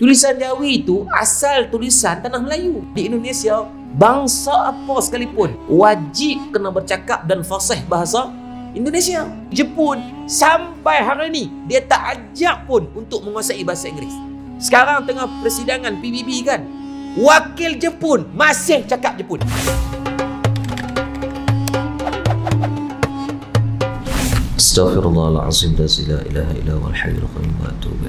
Tulisan Jawi itu asal tulisan tanah Melayu. Di Indonesia, bangsa apa sekalipun wajib kena bercakap dan fasih bahasa Indonesia. Jepun sampai hari ini dia tak ajak pun untuk menguasai bahasa Inggeris. Sekarang tengah persidangan PBB kan. Wakil Jepun masih cakap Jepun. Astaghfirullahalazim la ilaha illa huwa alhayyul qayyum wa atubu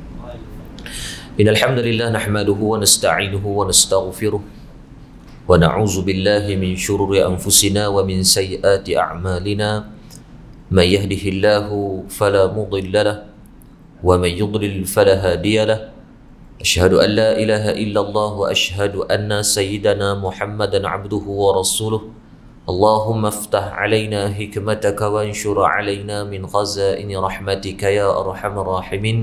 إن الحمد لله نحمده ونستعينه ونستغفره ونعوذ بالله من شرور أنفسنا ومن سيئات أعمالنا من يهده الله فلا مضل له ومن يضلل فلا هادي له أشهد أن لا إله إلا الله وأشهد أن سيدنا محمدا عبده ورسوله اللهم افتح علينا حكمتك وانشر علينا من خزائن رحمتك يا أرحم الراحمين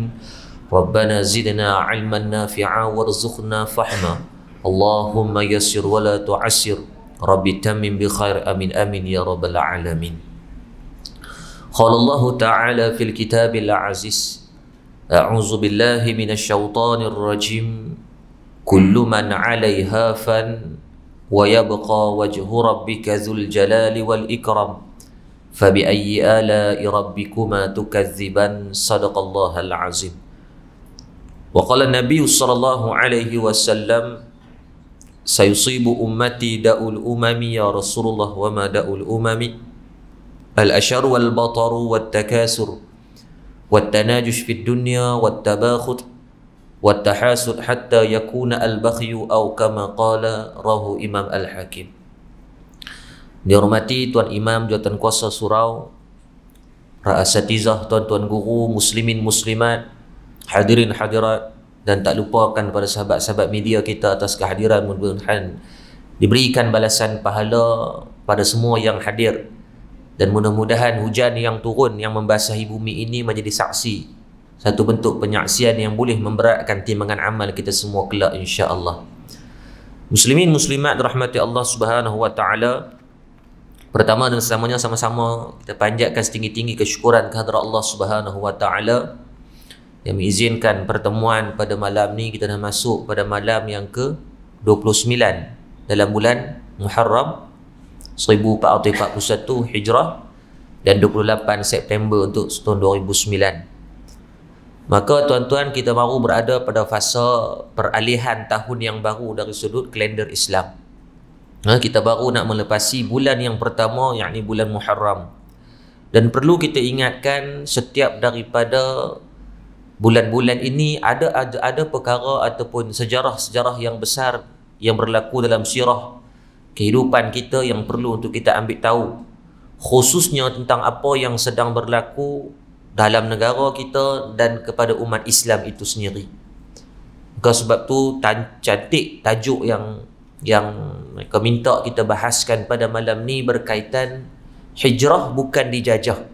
ربنا زدنا علما نافعا وارزقنا فحما اللهم يسر ولا تعسر رب تمم بخير امين امين يا رب العالمين قال الله تعالى في الكتاب العزيز اعوذ بالله من الشيطان الرجيم كل من عليها فن ويبقى وجه ربك ذو الجلال والاكرم فباي الاء ربكما تكذبان صدق الله العظيم وقال النبي صلى الله عليه وسلم سيصيب أمتي داء الأمم يا رسول الله وما داء الأمم الأشر والبطر والتكاسر والتناجش في الدنيا والتباخت والتحاسد حتى يكون البخي أو كما قال راه Imam الحاكم Dihormati Tuan Imam Jawatan Kuasa Surau Ra'asatizah Tuan-Tuan Guru Muslimin Muslimat hadirin hadirat dan tak lupakan kepada sahabat-sahabat media kita atas kehadiran mudah-mudahan diberikan balasan pahala pada semua yang hadir dan mudah-mudahan hujan yang turun yang membasahi bumi ini menjadi saksi satu bentuk penyaksian yang boleh memberatkan timbangan amal kita semua kelak insya-Allah. Muslimin muslimat rahmati Allah Subhanahu wa taala. Pertama dan selamanya sama-sama kita panjatkan setinggi-tinggi kesyukuran kehadrat Allah Subhanahu wa taala yang mengizinkan pertemuan pada malam ni kita dah masuk pada malam yang ke 29 dalam bulan Muharram 1441 Hijrah dan 28 September untuk tahun 2009. Maka tuan-tuan kita baru berada pada fasa peralihan tahun yang baru dari sudut kalender Islam. Ha, kita baru nak melepasi bulan yang pertama yakni bulan Muharram. Dan perlu kita ingatkan setiap daripada bulan-bulan ini ada ada, ada perkara ataupun sejarah-sejarah yang besar yang berlaku dalam sirah kehidupan kita yang perlu untuk kita ambil tahu khususnya tentang apa yang sedang berlaku dalam negara kita dan kepada umat Islam itu sendiri. Maka sebab tu tan cantik tajuk yang yang mereka minta kita bahaskan pada malam ni berkaitan hijrah bukan dijajah.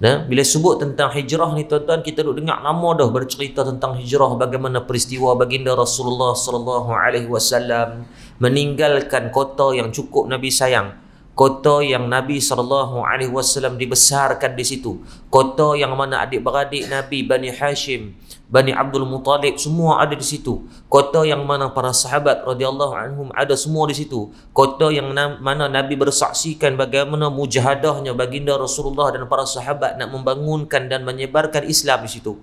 Dan ya, bila sebut tentang hijrah ni tuan-tuan kita duk dengar nama dah bercerita tentang hijrah bagaimana peristiwa baginda Rasulullah sallallahu alaihi wasallam meninggalkan kota yang cukup Nabi sayang kota yang Nabi sallallahu alaihi wasallam dibesarkan di situ kota yang mana adik-beradik Nabi Bani Hashim Bani Abdul Muttalib semua ada di situ kota yang mana para sahabat radhiyallahu anhum ada semua di situ kota yang na- mana Nabi bersaksikan bagaimana mujahadahnya baginda Rasulullah dan para sahabat nak membangunkan dan menyebarkan Islam di situ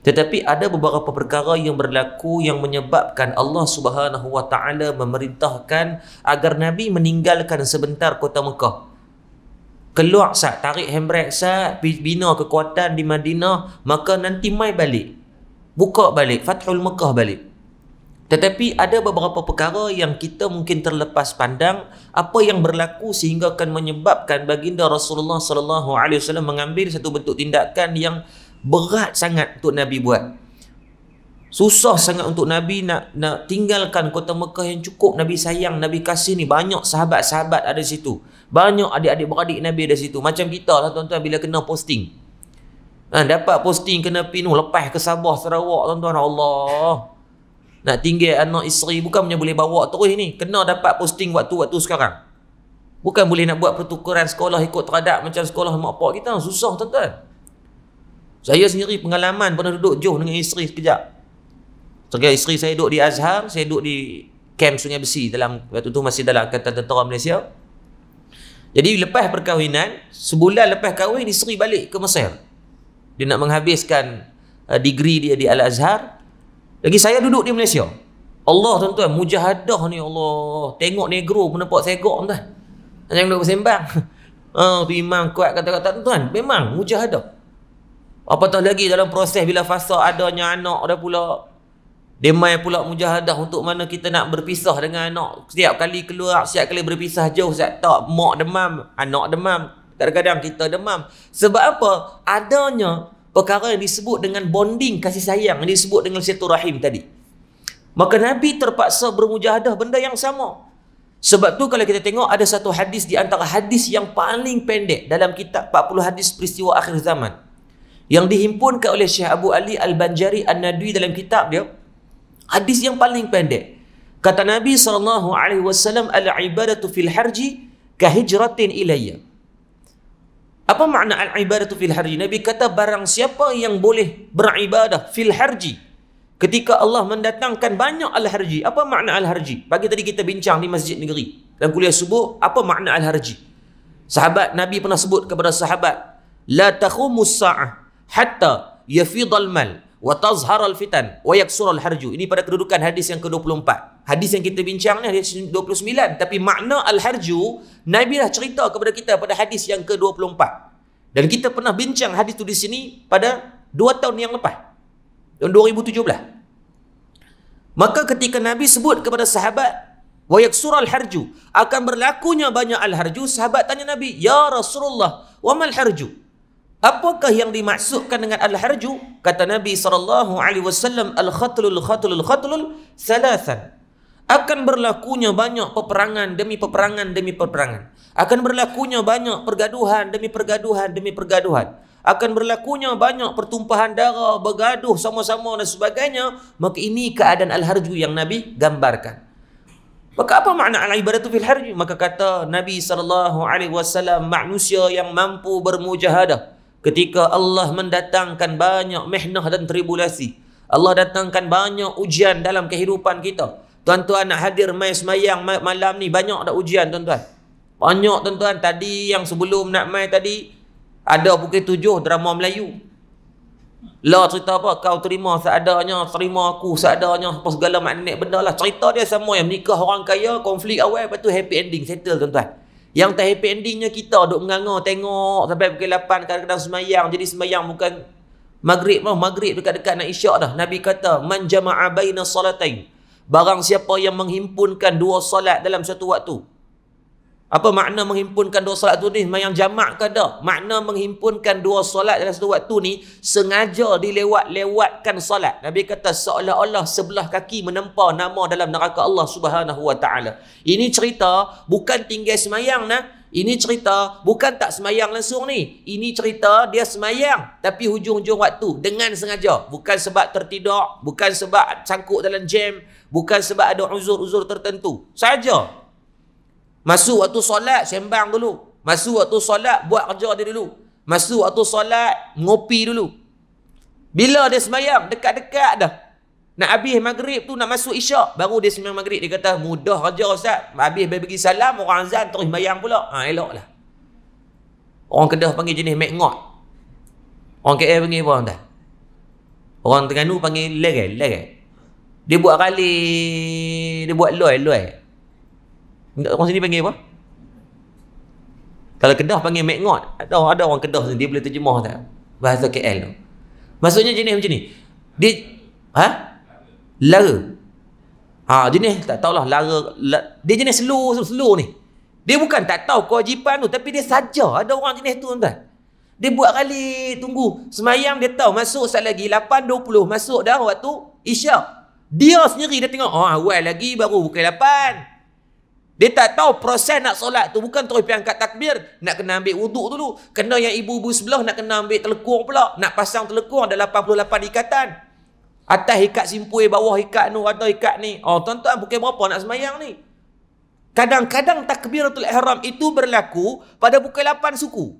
tetapi ada beberapa perkara yang berlaku yang menyebabkan Allah Subhanahu Wa Taala memerintahkan agar Nabi meninggalkan sebentar kota Mekah. Keluar sah, tarik handbrake sah, bina kekuatan di Madinah, maka nanti mai balik. Buka balik, Fathul Mekah balik. Tetapi ada beberapa perkara yang kita mungkin terlepas pandang apa yang berlaku sehingga akan menyebabkan baginda Rasulullah sallallahu alaihi wasallam mengambil satu bentuk tindakan yang berat sangat untuk Nabi buat. Susah sangat untuk Nabi nak nak tinggalkan kota Mekah yang cukup Nabi sayang, Nabi kasih ni banyak sahabat-sahabat ada situ. Banyak adik-adik beradik Nabi ada situ. Macam kita lah tuan-tuan bila kena posting. Ha, dapat posting kena pinuh oh, lepas ke Sabah Sarawak tuan-tuan Allah. Nak tinggal anak isteri bukan punya boleh bawa terus ni. Kena dapat posting waktu-waktu sekarang. Bukan boleh nak buat pertukaran sekolah ikut teradap macam sekolah mak pak kita. Susah tuan-tuan. Saya sendiri pengalaman pernah duduk Johor dengan isteri sekejap. Sekejap isteri saya duduk di Azhar, saya duduk di kem Sungai Besi dalam waktu tu masih dalam kata Tentera Malaysia. Jadi lepas perkahwinan, sebulan lepas kahwin isteri balik ke Mesir. Dia nak menghabiskan uh, degree dia di Al-Azhar. Lagi saya duduk di Malaysia. Allah tuan-tuan, mujahadah ni Allah. Tengok negro pun nampak segok tuan. Jangan duduk bersembang. Oh, tu imam kuat kata-kata tuan. Memang mujahadah. Apatah lagi dalam proses bila fasa adanya anak dah pula dia mai pula mujahadah untuk mana kita nak berpisah dengan anak. Setiap kali keluar, setiap kali berpisah jauh, setiap tak mak demam, anak demam, kadang-kadang kita demam. Sebab apa? Adanya perkara yang disebut dengan bonding kasih sayang, yang disebut dengan setu rahim tadi. Maka Nabi terpaksa bermujahadah benda yang sama. Sebab tu kalau kita tengok ada satu hadis di antara hadis yang paling pendek dalam kitab 40 hadis peristiwa akhir zaman yang dihimpunkan oleh Syekh Abu Ali Al-Banjari An-Nadwi dalam kitab dia hadis yang paling pendek kata Nabi sallallahu alaihi wasallam al-ibadatu fil harji kahijratin ilayya apa makna al-ibadatu fil harji Nabi kata barang siapa yang boleh beribadah fil harji ketika Allah mendatangkan banyak al-harji apa makna al-harji pagi tadi kita bincang di masjid negeri dan kuliah subuh apa makna al-harji sahabat Nabi pernah sebut kepada sahabat la takhumus sa'ah hatta yafid al-mal wa tazhar al-fitan wa yaksur al-harju. Ini pada kedudukan hadis yang ke-24. Hadis yang kita bincang ni hadis 29 tapi makna al-harju Nabi dah cerita kepada kita pada hadis yang ke-24. Dan kita pernah bincang hadis tu di sini pada 2 tahun yang lepas. Tahun 2017. Maka ketika Nabi sebut kepada sahabat wa yaksur al-harju akan berlakunya banyak al-harju sahabat tanya Nabi ya Rasulullah wa mal harju Apakah yang dimaksudkan dengan al-harju? Kata Nabi sallallahu alaihi wasallam al-khatlul khatlul khatlul salasan. Akan berlakunya banyak peperangan demi peperangan demi peperangan. Akan berlakunya banyak pergaduhan demi pergaduhan demi pergaduhan. Akan berlakunya banyak pertumpahan darah, bergaduh sama-sama dan sebagainya. Maka ini keadaan al-harju yang Nabi gambarkan. Maka apa makna al-ibadatu fil harju? Maka kata Nabi sallallahu alaihi wasallam manusia yang mampu bermujahadah ketika Allah mendatangkan banyak mehnah dan tribulasi. Allah datangkan banyak ujian dalam kehidupan kita. Tuan-tuan nak hadir mai semayang malam ni, banyak dah ujian tuan-tuan. Banyak tuan-tuan, tadi yang sebelum nak mai tadi, ada pukul tujuh drama Melayu. Lah cerita apa, kau terima seadanya, terima aku seadanya, apa segala maknanya benda lah. Cerita dia semua yang nikah orang kaya, konflik awal, lepas tu happy ending, settle tuan-tuan. Yang tak happy endingnya kita duk menganga tengok sampai pukul 8 kadang-kadang semayang. Jadi semayang bukan maghrib mah maghrib dekat-dekat nak isyak dah. Nabi kata man jama'a baina salatain. Barang siapa yang menghimpunkan dua solat dalam satu waktu. Apa makna menghimpunkan dua solat tu ni? Yang jamak ke dah? Makna menghimpunkan dua solat dalam satu waktu ni sengaja dilewat-lewatkan solat. Nabi kata seolah-olah sebelah kaki menempa nama dalam neraka Allah Subhanahu Wa Taala. Ini cerita bukan tinggal semayang nah. Ini cerita bukan tak semayang langsung ni. Ini cerita dia semayang tapi hujung-hujung waktu dengan sengaja. Bukan sebab tertidur, bukan sebab cangkuk dalam jam, bukan sebab ada uzur-uzur tertentu. Saja Masuk waktu solat sembang dulu. Masuk waktu solat buat kerja dia dulu. Masuk waktu solat ngopi dulu. Bila dia semayang dekat-dekat dah. Nak habis maghrib tu nak masuk isyak baru dia semayang maghrib dia kata mudah kerja ustaz. Habis bagi bagi salam orang azan terus bayang pula. Ha eloklah. Orang Kedah panggil jenis mekngot. Orang KL panggil apa tuan? Orang Terengganu panggil lerel, lerel. Dia buat kali, dia buat loy, loy. Orang sini panggil apa? Kalau Kedah panggil Mek Ngot. Ada, ada orang Kedah sini. Dia boleh terjemah tak? Bahasa KL tu. Maksudnya jenis macam ni. Dia... Ha? Lara. Ha, jenis tak tahulah. Lara. La, dia jenis slow, slow, slow ni. Dia bukan tak tahu kewajipan tu. Tapi dia saja. Ada orang jenis tu entah. Dia buat kali tunggu. Semayang dia tahu. Masuk sekali lagi. 8.20. Masuk dah waktu Isyak. Dia sendiri dia tengok. Oh, awal lagi baru bukan 8. Dia tak tahu proses nak solat tu bukan terus pergi angkat takbir. Nak kena ambil wuduk dulu. Kena yang ibu-ibu sebelah nak kena ambil telekuang pula. Nak pasang telekuang ada 88 ikatan. Atas ikat simpui, bawah ikat nu, atau ikat ni. Oh tuan-tuan pukul berapa nak semayang ni? Kadang-kadang takbiratul ihram itu berlaku pada pukul 8 suku.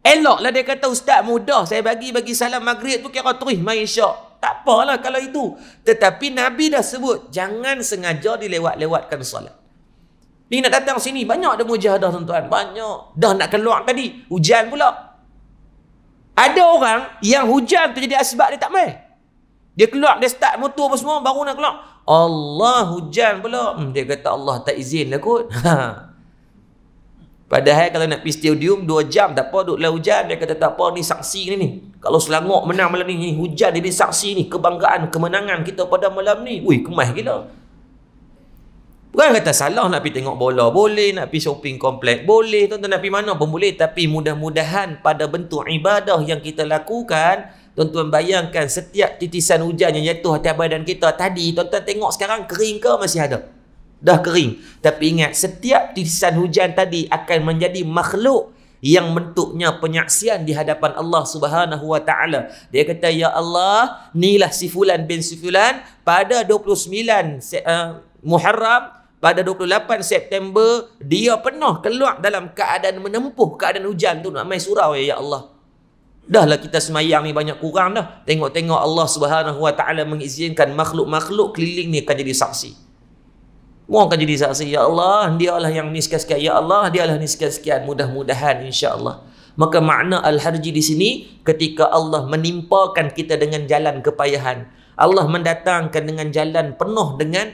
Eloklah dia kata, Ustaz mudah saya bagi-bagi salam maghrib tu kira terih main syak. Tak apalah kalau itu. Tetapi Nabi dah sebut, jangan sengaja dilewat-lewatkan solat. Ni nak datang sini banyak ada mujahadah tuan-tuan. Banyak. Dah nak keluar tadi. Hujan pula. Ada orang yang hujan tu jadi asbab dia tak mai Dia keluar, dia start motor apa semua baru nak keluar. Allah hujan pula. Hmm, dia kata Allah tak izin lah kot. Ha. Padahal kalau nak pergi stadium 2 jam tak apa duduklah hujan. Dia kata tak apa ni saksi ni ni. Kalau Selangor menang malam ni, ni hujan jadi saksi ni. Kebanggaan, kemenangan kita pada malam ni. Wih kemas gila. Bukan kata salah nak pergi tengok bola boleh, nak pergi shopping komplek boleh, tuan-tuan nak pergi mana pun boleh. Tapi mudah-mudahan pada bentuk ibadah yang kita lakukan, tuan-tuan bayangkan setiap titisan hujan yang jatuh hati badan kita tadi, tuan-tuan tengok sekarang kering ke masih ada? Dah kering. Tapi ingat, setiap titisan hujan tadi akan menjadi makhluk yang bentuknya penyaksian di hadapan Allah Subhanahu Wa Taala. Dia kata, Ya Allah, inilah si Fulan bin si Fulan pada 29 uh, eh, Muharram pada 28 September dia penuh keluar dalam keadaan menempuh keadaan hujan tu nak main surau ya, ya Allah. Dahlah kita semayang ni banyak kurang dah. Tengok-tengok Allah Subhanahu Wa Taala mengizinkan makhluk-makhluk keliling ni akan jadi saksi. Mau akan jadi saksi ya Allah, Dia lah yang niskan sekian ya Allah, Dia dialah niskan sekian mudah-mudahan insya-Allah. Maka makna al-harji di sini ketika Allah menimpakan kita dengan jalan kepayahan. Allah mendatangkan dengan jalan penuh dengan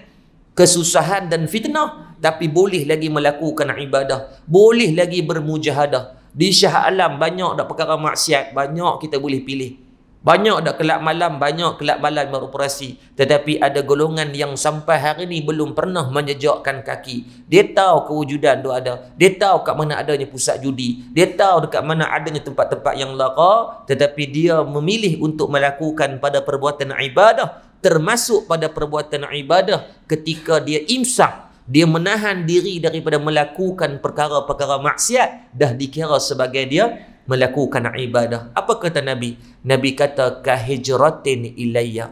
kesusahan dan fitnah tapi boleh lagi melakukan ibadah boleh lagi bermujahadah di syah alam banyak dak perkara maksiat banyak kita boleh pilih banyak dah kelak malam, banyak kelak malam beroperasi. Tetapi ada golongan yang sampai hari ini belum pernah menjejakkan kaki. Dia tahu kewujudan tu ada. Dia tahu kat mana adanya pusat judi. Dia tahu dekat mana adanya tempat-tempat yang laka. Tetapi dia memilih untuk melakukan pada perbuatan ibadah. Termasuk pada perbuatan ibadah ketika dia imsak. Dia menahan diri daripada melakukan perkara-perkara maksiat. Dah dikira sebagai dia melakukan ibadah. Apa kata Nabi? Nabi kata kahijratin ilayya.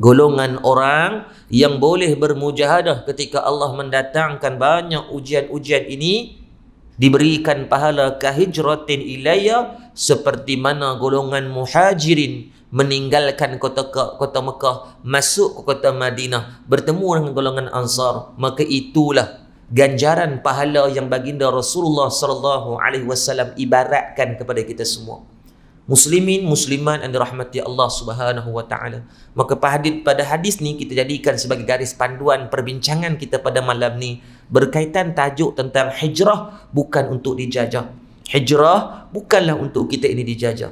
Golongan orang yang boleh bermujahadah ketika Allah mendatangkan banyak ujian-ujian ini diberikan pahala kahijratin ilayya seperti mana golongan muhajirin meninggalkan kota kota Mekah masuk ke kota Madinah bertemu dengan golongan Ansar maka itulah ganjaran pahala yang baginda Rasulullah sallallahu alaihi wasallam ibaratkan kepada kita semua. Muslimin Musliman yang dirahmati Allah Subhanahu wa taala. Maka pada hadis ni kita jadikan sebagai garis panduan perbincangan kita pada malam ni berkaitan tajuk tentang hijrah bukan untuk dijajah. Hijrah bukanlah untuk kita ini dijajah.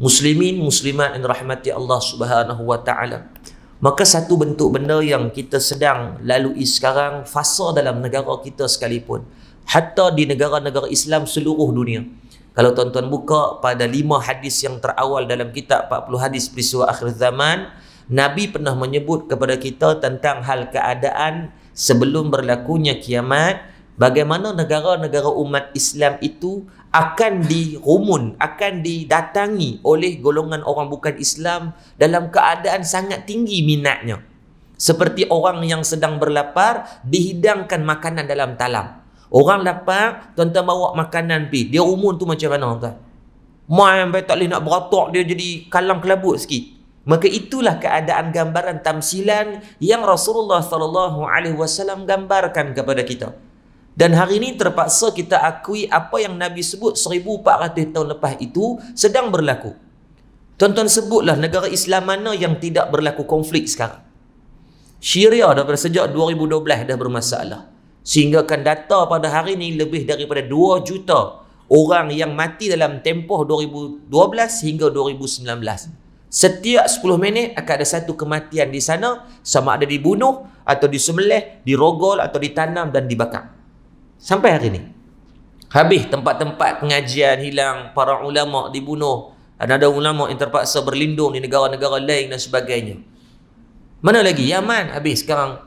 Muslimin muslimat yang dirahmati Allah Subhanahu wa taala. Maka satu bentuk benda yang kita sedang lalui sekarang fasa dalam negara kita sekalipun hatta di negara-negara Islam seluruh dunia. Kalau tuan-tuan buka pada lima hadis yang terawal dalam kitab 40 hadis peristiwa akhir zaman, Nabi pernah menyebut kepada kita tentang hal keadaan sebelum berlakunya kiamat bagaimana negara-negara umat Islam itu akan dirumun, akan didatangi oleh golongan orang bukan Islam dalam keadaan sangat tinggi minatnya. Seperti orang yang sedang berlapar, dihidangkan makanan dalam talam. Orang lapar, tuan-tuan bawa makanan pi. Dia umun tu macam mana tuan? Main tak boleh nak beratok dia jadi kalang kelabut sikit. Maka itulah keadaan gambaran tamsilan yang Rasulullah sallallahu alaihi wasallam gambarkan kepada kita. Dan hari ini terpaksa kita akui apa yang Nabi sebut 1400 tahun lepas itu sedang berlaku. Tuan-tuan sebutlah negara Islam mana yang tidak berlaku konflik sekarang. Syria daripada sejak 2012 dah bermasalah. Sehingga kan data pada hari ini lebih daripada 2 juta orang yang mati dalam tempoh 2012 hingga 2019. Setiap 10 minit akan ada satu kematian di sana sama ada dibunuh atau disemleh, dirogol atau ditanam dan dibakar sampai hari ini, habis tempat-tempat pengajian hilang para ulama dibunuh dan ada ulama yang terpaksa berlindung di negara-negara lain dan sebagainya mana lagi Yaman ya, habis sekarang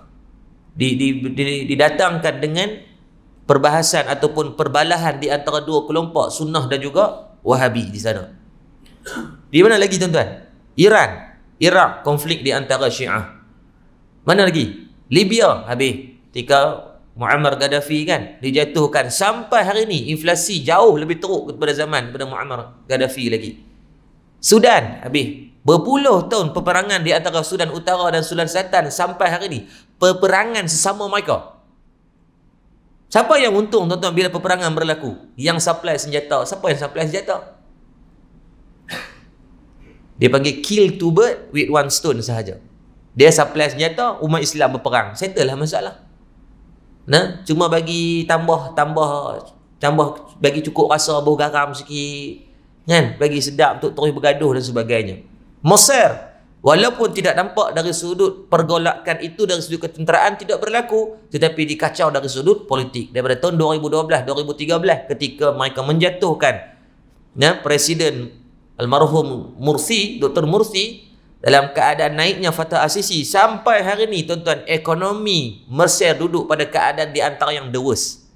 di, di, di, didatangkan dengan perbahasan ataupun perbalahan di antara dua kelompok sunnah dan juga wahabi di sana di mana lagi tuan-tuan Iran Iraq konflik di antara syiah mana lagi Libya habis ketika Muammar Gaddafi kan dijatuhkan sampai hari ini inflasi jauh lebih teruk kepada zaman daripada Muammar Gaddafi lagi. Sudan habis berpuluh tahun peperangan di antara Sudan Utara dan Sudan Selatan sampai hari ini peperangan sesama mereka. Siapa yang untung tuan-tuan bila peperangan berlaku? Yang supply senjata, siapa yang supply senjata? Dia panggil kill two bird with one stone sahaja. Dia supply senjata, umat Islam berperang. Settle lah masalah. Nah, cuma bagi tambah tambah tambah bagi cukup rasa bau garam sikit. Kan? Bagi sedap untuk terus bergaduh dan sebagainya. Mesir Walaupun tidak nampak dari sudut pergolakan itu dari sudut ketenteraan tidak berlaku tetapi dikacau dari sudut politik daripada tahun 2012 2013 ketika mereka menjatuhkan ya presiden almarhum Mursi Dr Mursi dalam keadaan naiknya Fatah Asisi sampai hari ini tuan-tuan ekonomi Mesir duduk pada keadaan di antara yang the worst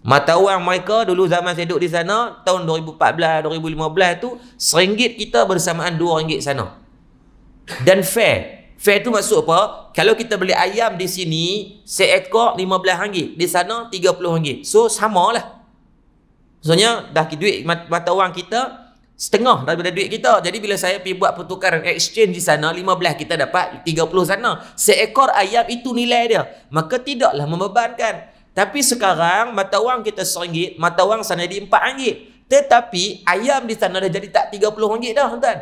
mata wang mereka dulu zaman saya duduk di sana tahun 2014 2015 tu seringgit kita bersamaan dua ringgit sana dan fair fair tu maksud apa kalau kita beli ayam di sini seekor 15 ringgit di sana 30 ringgit so samalah maksudnya dah duit mata wang kita setengah daripada duit kita. Jadi bila saya pergi buat pertukaran exchange di sana, 15 kita dapat 30 sana. Seekor ayam itu nilai dia. Maka tidaklah membebankan. Tapi sekarang mata wang kita seringgit, mata wang sana di 4 Tetapi ayam di sana dah jadi tak 30 ringgit dah, tuan.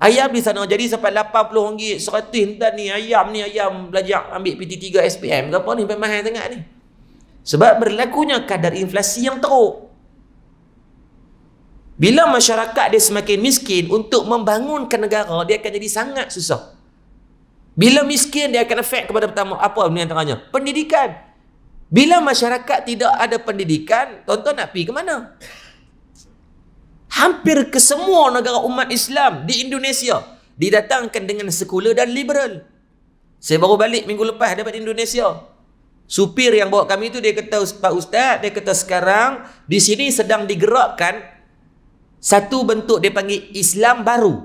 Ayam di sana jadi sampai 80 ringgit, 100 tuan ni ayam ni ayam belajar ambil PT3 SPM ke apa ni, memang sangat ni. Sebab berlakunya kadar inflasi yang teruk. Bila masyarakat dia semakin miskin untuk membangunkan negara dia akan jadi sangat susah. Bila miskin dia akan efek kepada pertama apa ni antaranya? Pendidikan. Bila masyarakat tidak ada pendidikan, tonton tuan nak pergi ke mana? Hampir ke semua negara umat Islam di Indonesia didatangkan dengan sekuler dan liberal. Saya baru balik minggu lepas dapat Indonesia. Supir yang bawa kami itu dia kata Pak Ustaz, dia kata sekarang di sini sedang digerakkan satu bentuk dia panggil Islam baru.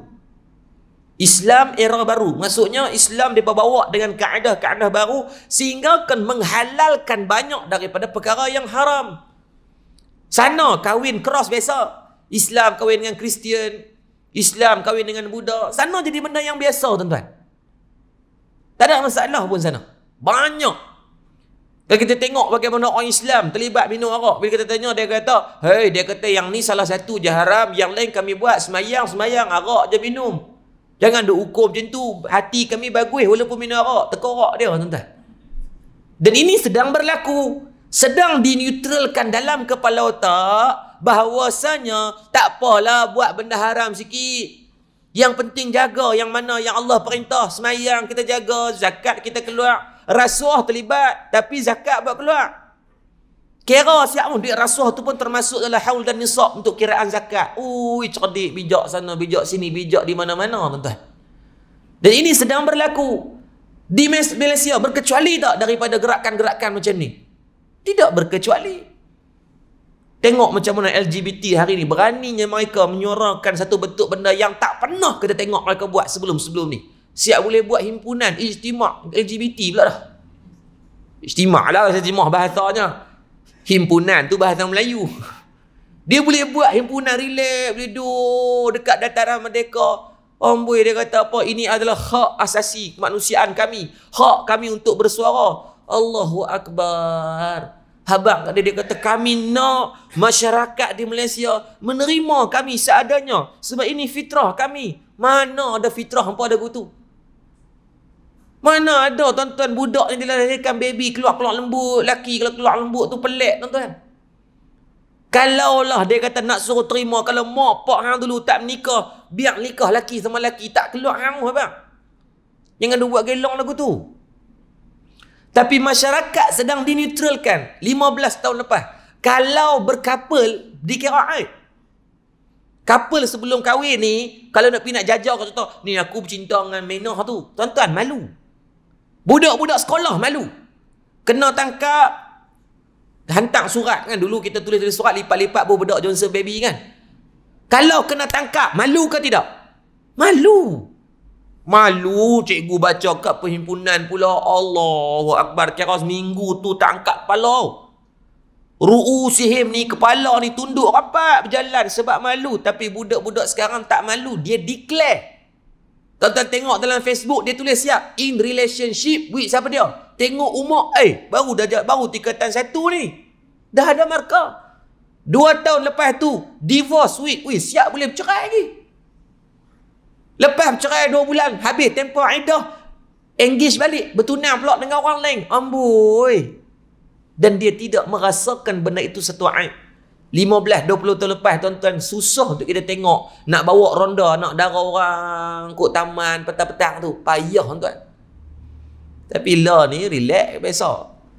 Islam era baru. Maksudnya Islam dia bawa dengan kaedah-kaedah baru sehingga akan menghalalkan banyak daripada perkara yang haram. Sana kahwin cross biasa. Islam kahwin dengan Kristian. Islam kahwin dengan Buddha. Sana jadi benda yang biasa tuan-tuan. Tak ada masalah pun sana. Banyak kalau kita tengok bagaimana orang Islam terlibat minum arak. Bila kita tanya, dia kata, hey, dia kata yang ni salah satu je haram, yang lain kami buat semayang-semayang arak je minum. Jangan duk hukum macam tu. Hati kami bagus walaupun minum arak. Tekorak dia, tuan-tuan. Dan ini sedang berlaku. Sedang dineutralkan dalam kepala otak bahawasanya tak apalah buat benda haram sikit. Yang penting jaga yang mana yang Allah perintah. Semayang kita jaga, zakat kita keluar rasuah terlibat tapi zakat buat keluar. Kira siap pun duit rasuah tu pun termasuk dalam haul dan nisab untuk kiraan zakat. Ui cerdik bijak sana bijak sini bijak di mana-mana tuan-tuan. Dan ini sedang berlaku di Malaysia berkecuali tak daripada gerakan-gerakan macam ni? Tidak berkecuali. Tengok macam mana LGBT hari ini. Beraninya mereka menyuarakan satu bentuk benda yang tak pernah kita tengok mereka buat sebelum-sebelum ni siap boleh buat himpunan ijtima' LGBT pula dah. Ijtima' lah ijtima' bahasanya. Himpunan tu bahasa Melayu. Dia boleh buat himpunan relax, boleh duduk dekat dataran merdeka. Amboi dia kata apa? Ini adalah hak asasi kemanusiaan kami. Hak kami untuk bersuara. Allahu Akbar. Habang kata dia kata kami nak masyarakat di Malaysia menerima kami seadanya. Sebab ini fitrah kami. Mana ada fitrah hampa ada kutu? Mana ada tuan-tuan budak yang dilahirkan baby keluar-keluar lembut, laki kalau keluar lembut tu pelik tuan-tuan. Kalaulah dia kata nak suruh terima kalau mak pak hang dulu tak menikah, biar nikah laki sama laki tak keluar hang apa? Jangan buat gelong lagu tu. Tapi masyarakat sedang dinetralkan 15 tahun lepas. Kalau berkapal di aib. Couple sebelum kahwin ni, kalau nak pergi nak jajau, kata, ni aku bercinta dengan Menah tu. Tuan-tuan, malu. Budak-budak sekolah malu. Kena tangkap. Hantar surat kan. Dulu kita tulis tulis surat lipat-lipat pun bedak Johnson baby kan. Kalau kena tangkap, malu ke tidak? Malu. Malu cikgu baca kat perhimpunan pula. Allahu Akbar. Kira seminggu tu tak angkat kepala. Ru'u sihim ni kepala ni tunduk rapat berjalan sebab malu. Tapi budak-budak sekarang tak malu. Dia declare tuan tengok dalam Facebook dia tulis siap in relationship with siapa dia? Tengok umur, eh baru dah baru tingkatan satu ni. Dah ada markah. Dua tahun lepas tu, divorce with, wih siap boleh bercerai lagi. Lepas bercerai dua bulan, habis tempoh idah, engage balik, bertunang pula dengan orang lain. Amboi. Dan dia tidak merasakan benda itu satu aib. 15 20 tahun lepas tuan-tuan susah untuk kita tengok nak bawa ronda nak darah orang kok taman petang-petang tu payah tuan tapi lah ni relax biasa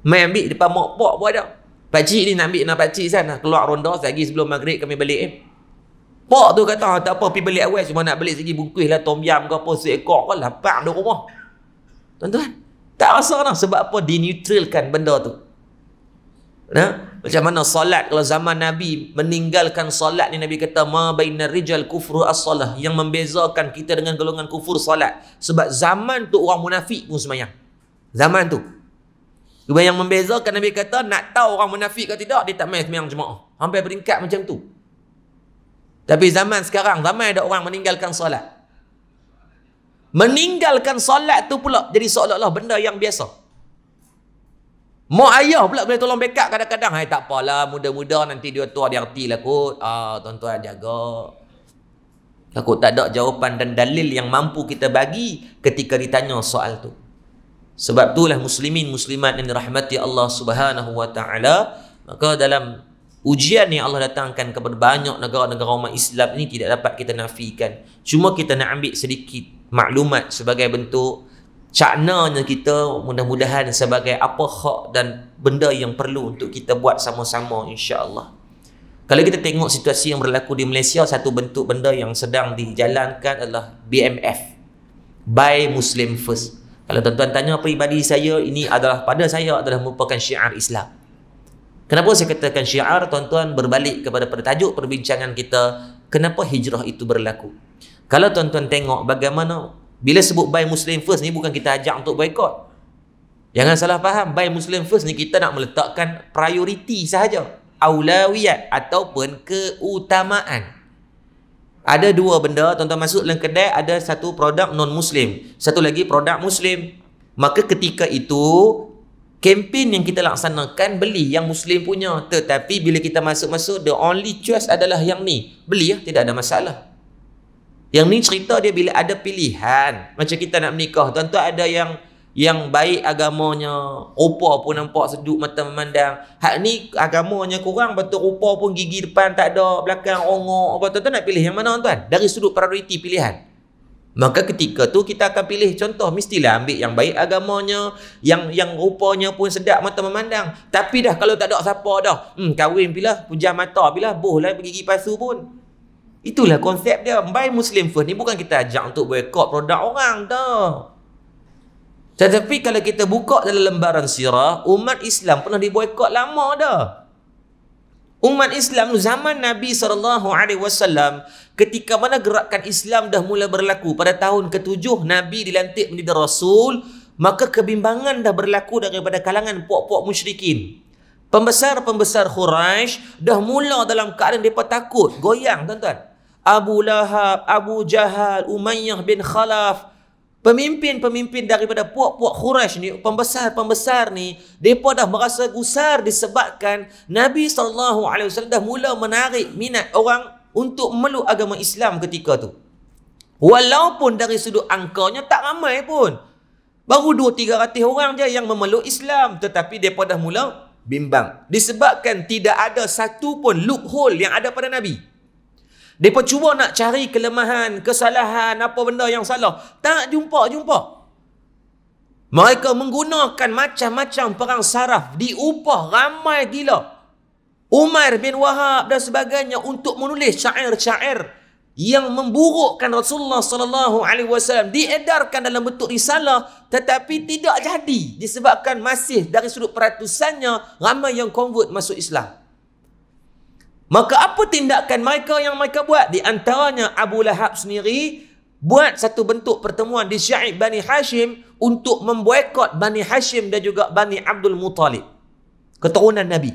main ambil depan mak pak buat dah pak ni nak ambil nak pakcik sana keluar ronda lagi sebelum maghrib kami balik eh. pak tu kata tak apa pergi balik awal cuma nak balik segi bungkus lah tom yam ke apa seekor ke lah. lapar duduk rumah tuan-tuan tak rasa nak lah sebab apa dinutralkan benda tu Ya? Macam mana solat kalau zaman Nabi meninggalkan solat ni Nabi kata ma baina rijal kufru as-salah yang membezakan kita dengan golongan kufur solat sebab zaman tu orang munafik pun sembahyang. Zaman tu. Cuba yang membezakan Nabi kata nak tahu orang munafik ke tidak dia tak main sembahyang jemaah. Sampai peringkat macam tu. Tapi zaman sekarang ramai ada orang meninggalkan solat. Meninggalkan solat tu pula jadi seolah-olah benda yang biasa. Mak ayah pula boleh tolong backup kadang-kadang. Hai tak apalah, muda-muda nanti dia tua dia reti lah kot. Ah, tuan-tuan jaga. Aku tak ada jawapan dan dalil yang mampu kita bagi ketika ditanya soal tu. Sebab itulah muslimin muslimat yang dirahmati Allah Subhanahu wa taala, maka dalam ujian yang Allah datangkan kepada banyak negara-negara umat Islam ini tidak dapat kita nafikan. Cuma kita nak ambil sedikit maklumat sebagai bentuk caknanya kita mudah-mudahan sebagai apa hak dan benda yang perlu untuk kita buat sama-sama insya-Allah. Kalau kita tengok situasi yang berlaku di Malaysia satu bentuk benda yang sedang dijalankan adalah BMF by Muslim First. Kalau tuan-tuan tanya peribadi saya ini adalah pada saya adalah merupakan syiar Islam. Kenapa saya katakan syiar tuan-tuan berbalik kepada pada perbincangan kita kenapa hijrah itu berlaku. Kalau tuan-tuan tengok bagaimana bila sebut buy Muslim first ni bukan kita ajak untuk boycott. Jangan salah faham. Buy Muslim first ni kita nak meletakkan prioriti sahaja. Aulawiyat ataupun keutamaan. Ada dua benda tuan-tuan masuk dalam kedai ada satu produk non-Muslim. Satu lagi produk Muslim. Maka ketika itu kempen yang kita laksanakan beli yang Muslim punya. Tetapi bila kita masuk-masuk the only choice adalah yang ni. Beli ya, tidak ada masalah. Yang ni cerita dia bila ada pilihan. Macam kita nak menikah. tentu ada yang yang baik agamanya. Rupa pun nampak sedut mata memandang. Hak ni agamanya kurang. Betul rupa pun gigi depan tak ada. Belakang rongok. Apa tu tuan nak pilih yang mana tuan Dari sudut prioriti pilihan. Maka ketika tu kita akan pilih contoh mestilah ambil yang baik agamanya yang yang rupanya pun sedap mata memandang tapi dah kalau tak ada siapa dah hmm kahwin bila pujang mata bila boleh lah gigi pasu pun Itulah konsep dia. Buy Muslim first ni bukan kita ajak untuk boycott produk orang dah. Tetapi kalau kita buka dalam lembaran sirah, umat Islam pernah diboykot lama dah. Umat Islam zaman Nabi SAW ketika mana gerakan Islam dah mula berlaku pada tahun ke-7 Nabi dilantik menjadi rasul, maka kebimbangan dah berlaku daripada kalangan puak-puak musyrikin. Pembesar-pembesar Quraisy dah mula dalam keadaan depa takut, goyang tuan-tuan. Abu Lahab, Abu Jahal, Umayyah bin Khalaf. Pemimpin-pemimpin daripada puak-puak Quraisy ni, pembesar-pembesar ni, depa dah merasa gusar disebabkan Nabi saw dah mula menarik minat orang untuk meluk agama Islam ketika tu. Walaupun dari sudut angkanya tak ramai pun. Baru dua tiga 300 orang je yang memeluk Islam, tetapi depa dah mula bimbang disebabkan tidak ada satu pun loophole yang ada pada Nabi. Mereka cuba nak cari kelemahan, kesalahan, apa benda yang salah. Tak jumpa-jumpa. Mereka menggunakan macam-macam perang saraf. Diupah ramai gila. Umar bin Wahab dan sebagainya untuk menulis syair-syair yang memburukkan Rasulullah sallallahu alaihi wasallam diedarkan dalam bentuk risalah tetapi tidak jadi disebabkan masih dari sudut peratusannya ramai yang convert masuk Islam. Maka apa tindakan mereka yang mereka buat? Di antaranya Abu Lahab sendiri buat satu bentuk pertemuan di Syaib Bani Hashim untuk memboikot Bani Hashim dan juga Bani Abdul Muttalib. Keturunan Nabi.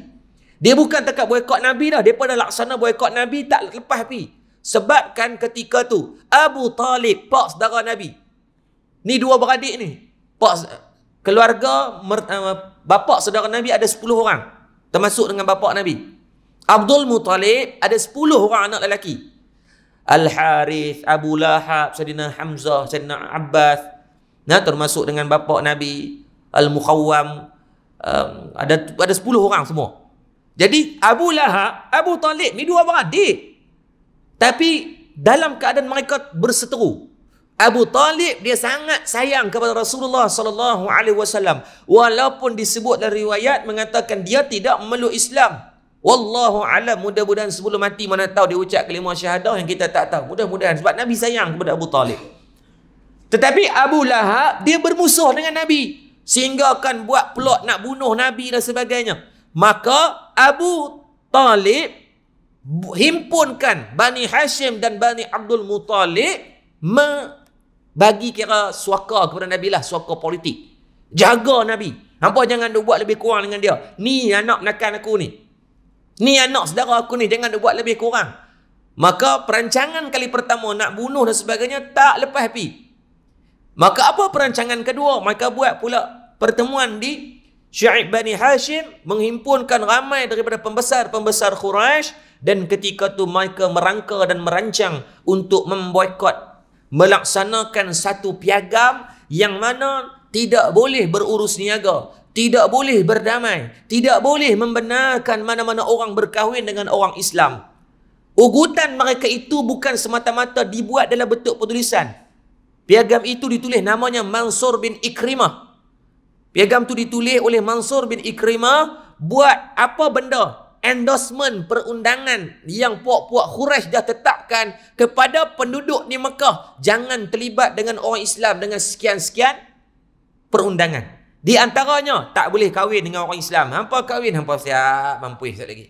Dia bukan takat boikot Nabi dah. Dia pun dah laksana boikot Nabi tak lepas pergi. Sebabkan ketika tu Abu Talib, pak saudara Nabi. Ni dua beradik ni. Pak, keluarga, eh, bapa uh, saudara Nabi ada 10 orang. Termasuk dengan bapa Nabi. Abdul Muttalib ada 10 orang anak lelaki. Al Harith, Abu Lahab, Saidina Hamzah, Saidina Abbas. Nah termasuk dengan bapa Nabi Al Muqawwam um, ada ada 10 orang semua. Jadi Abu Lahab, Abu Talib ni dua beradik. Tapi dalam keadaan mereka berseteru. Abu Talib dia sangat sayang kepada Rasulullah sallallahu alaihi wasallam walaupun disebut dalam riwayat mengatakan dia tidak memeluk Islam. Wallahu alam mudah-mudahan sebelum mati mana tahu dia ucap kelima syahadah yang kita tak tahu. Mudah-mudahan sebab Nabi sayang kepada Abu Talib. Tetapi Abu Lahab dia bermusuh dengan Nabi. Sehingga akan buat plot nak bunuh Nabi dan sebagainya. Maka Abu Talib himpunkan Bani Hashim dan Bani Abdul Muttalib bagi kira suaka kepada Nabi lah, suaka politik. Jaga Nabi. Nampak jangan buat lebih kurang dengan dia. Ni anak menekan aku ni. Ni anak saudara aku ni jangan buat lebih kurang. Maka perancangan kali pertama nak bunuh dan sebagainya tak lepas pi. Maka apa perancangan kedua? Maka buat pula pertemuan di Syaib Bani Hashim menghimpunkan ramai daripada pembesar-pembesar Quraisy dan ketika tu mereka merangka dan merancang untuk memboikot melaksanakan satu piagam yang mana tidak boleh berurus niaga tidak boleh berdamai, tidak boleh membenarkan mana-mana orang berkahwin dengan orang Islam. Ugutan mereka itu bukan semata-mata dibuat dalam bentuk penulisan. Piagam itu ditulis namanya Mansur bin Ikrimah. Piagam itu ditulis oleh Mansur bin Ikrimah buat apa benda? Endorsement perundangan yang puak-puak Quraisy dah tetapkan kepada penduduk di Mekah jangan terlibat dengan orang Islam dengan sekian-sekian perundangan. Di antaranya tak boleh kahwin dengan orang Islam. Hampa kahwin hampa siap mampu sekali lagi.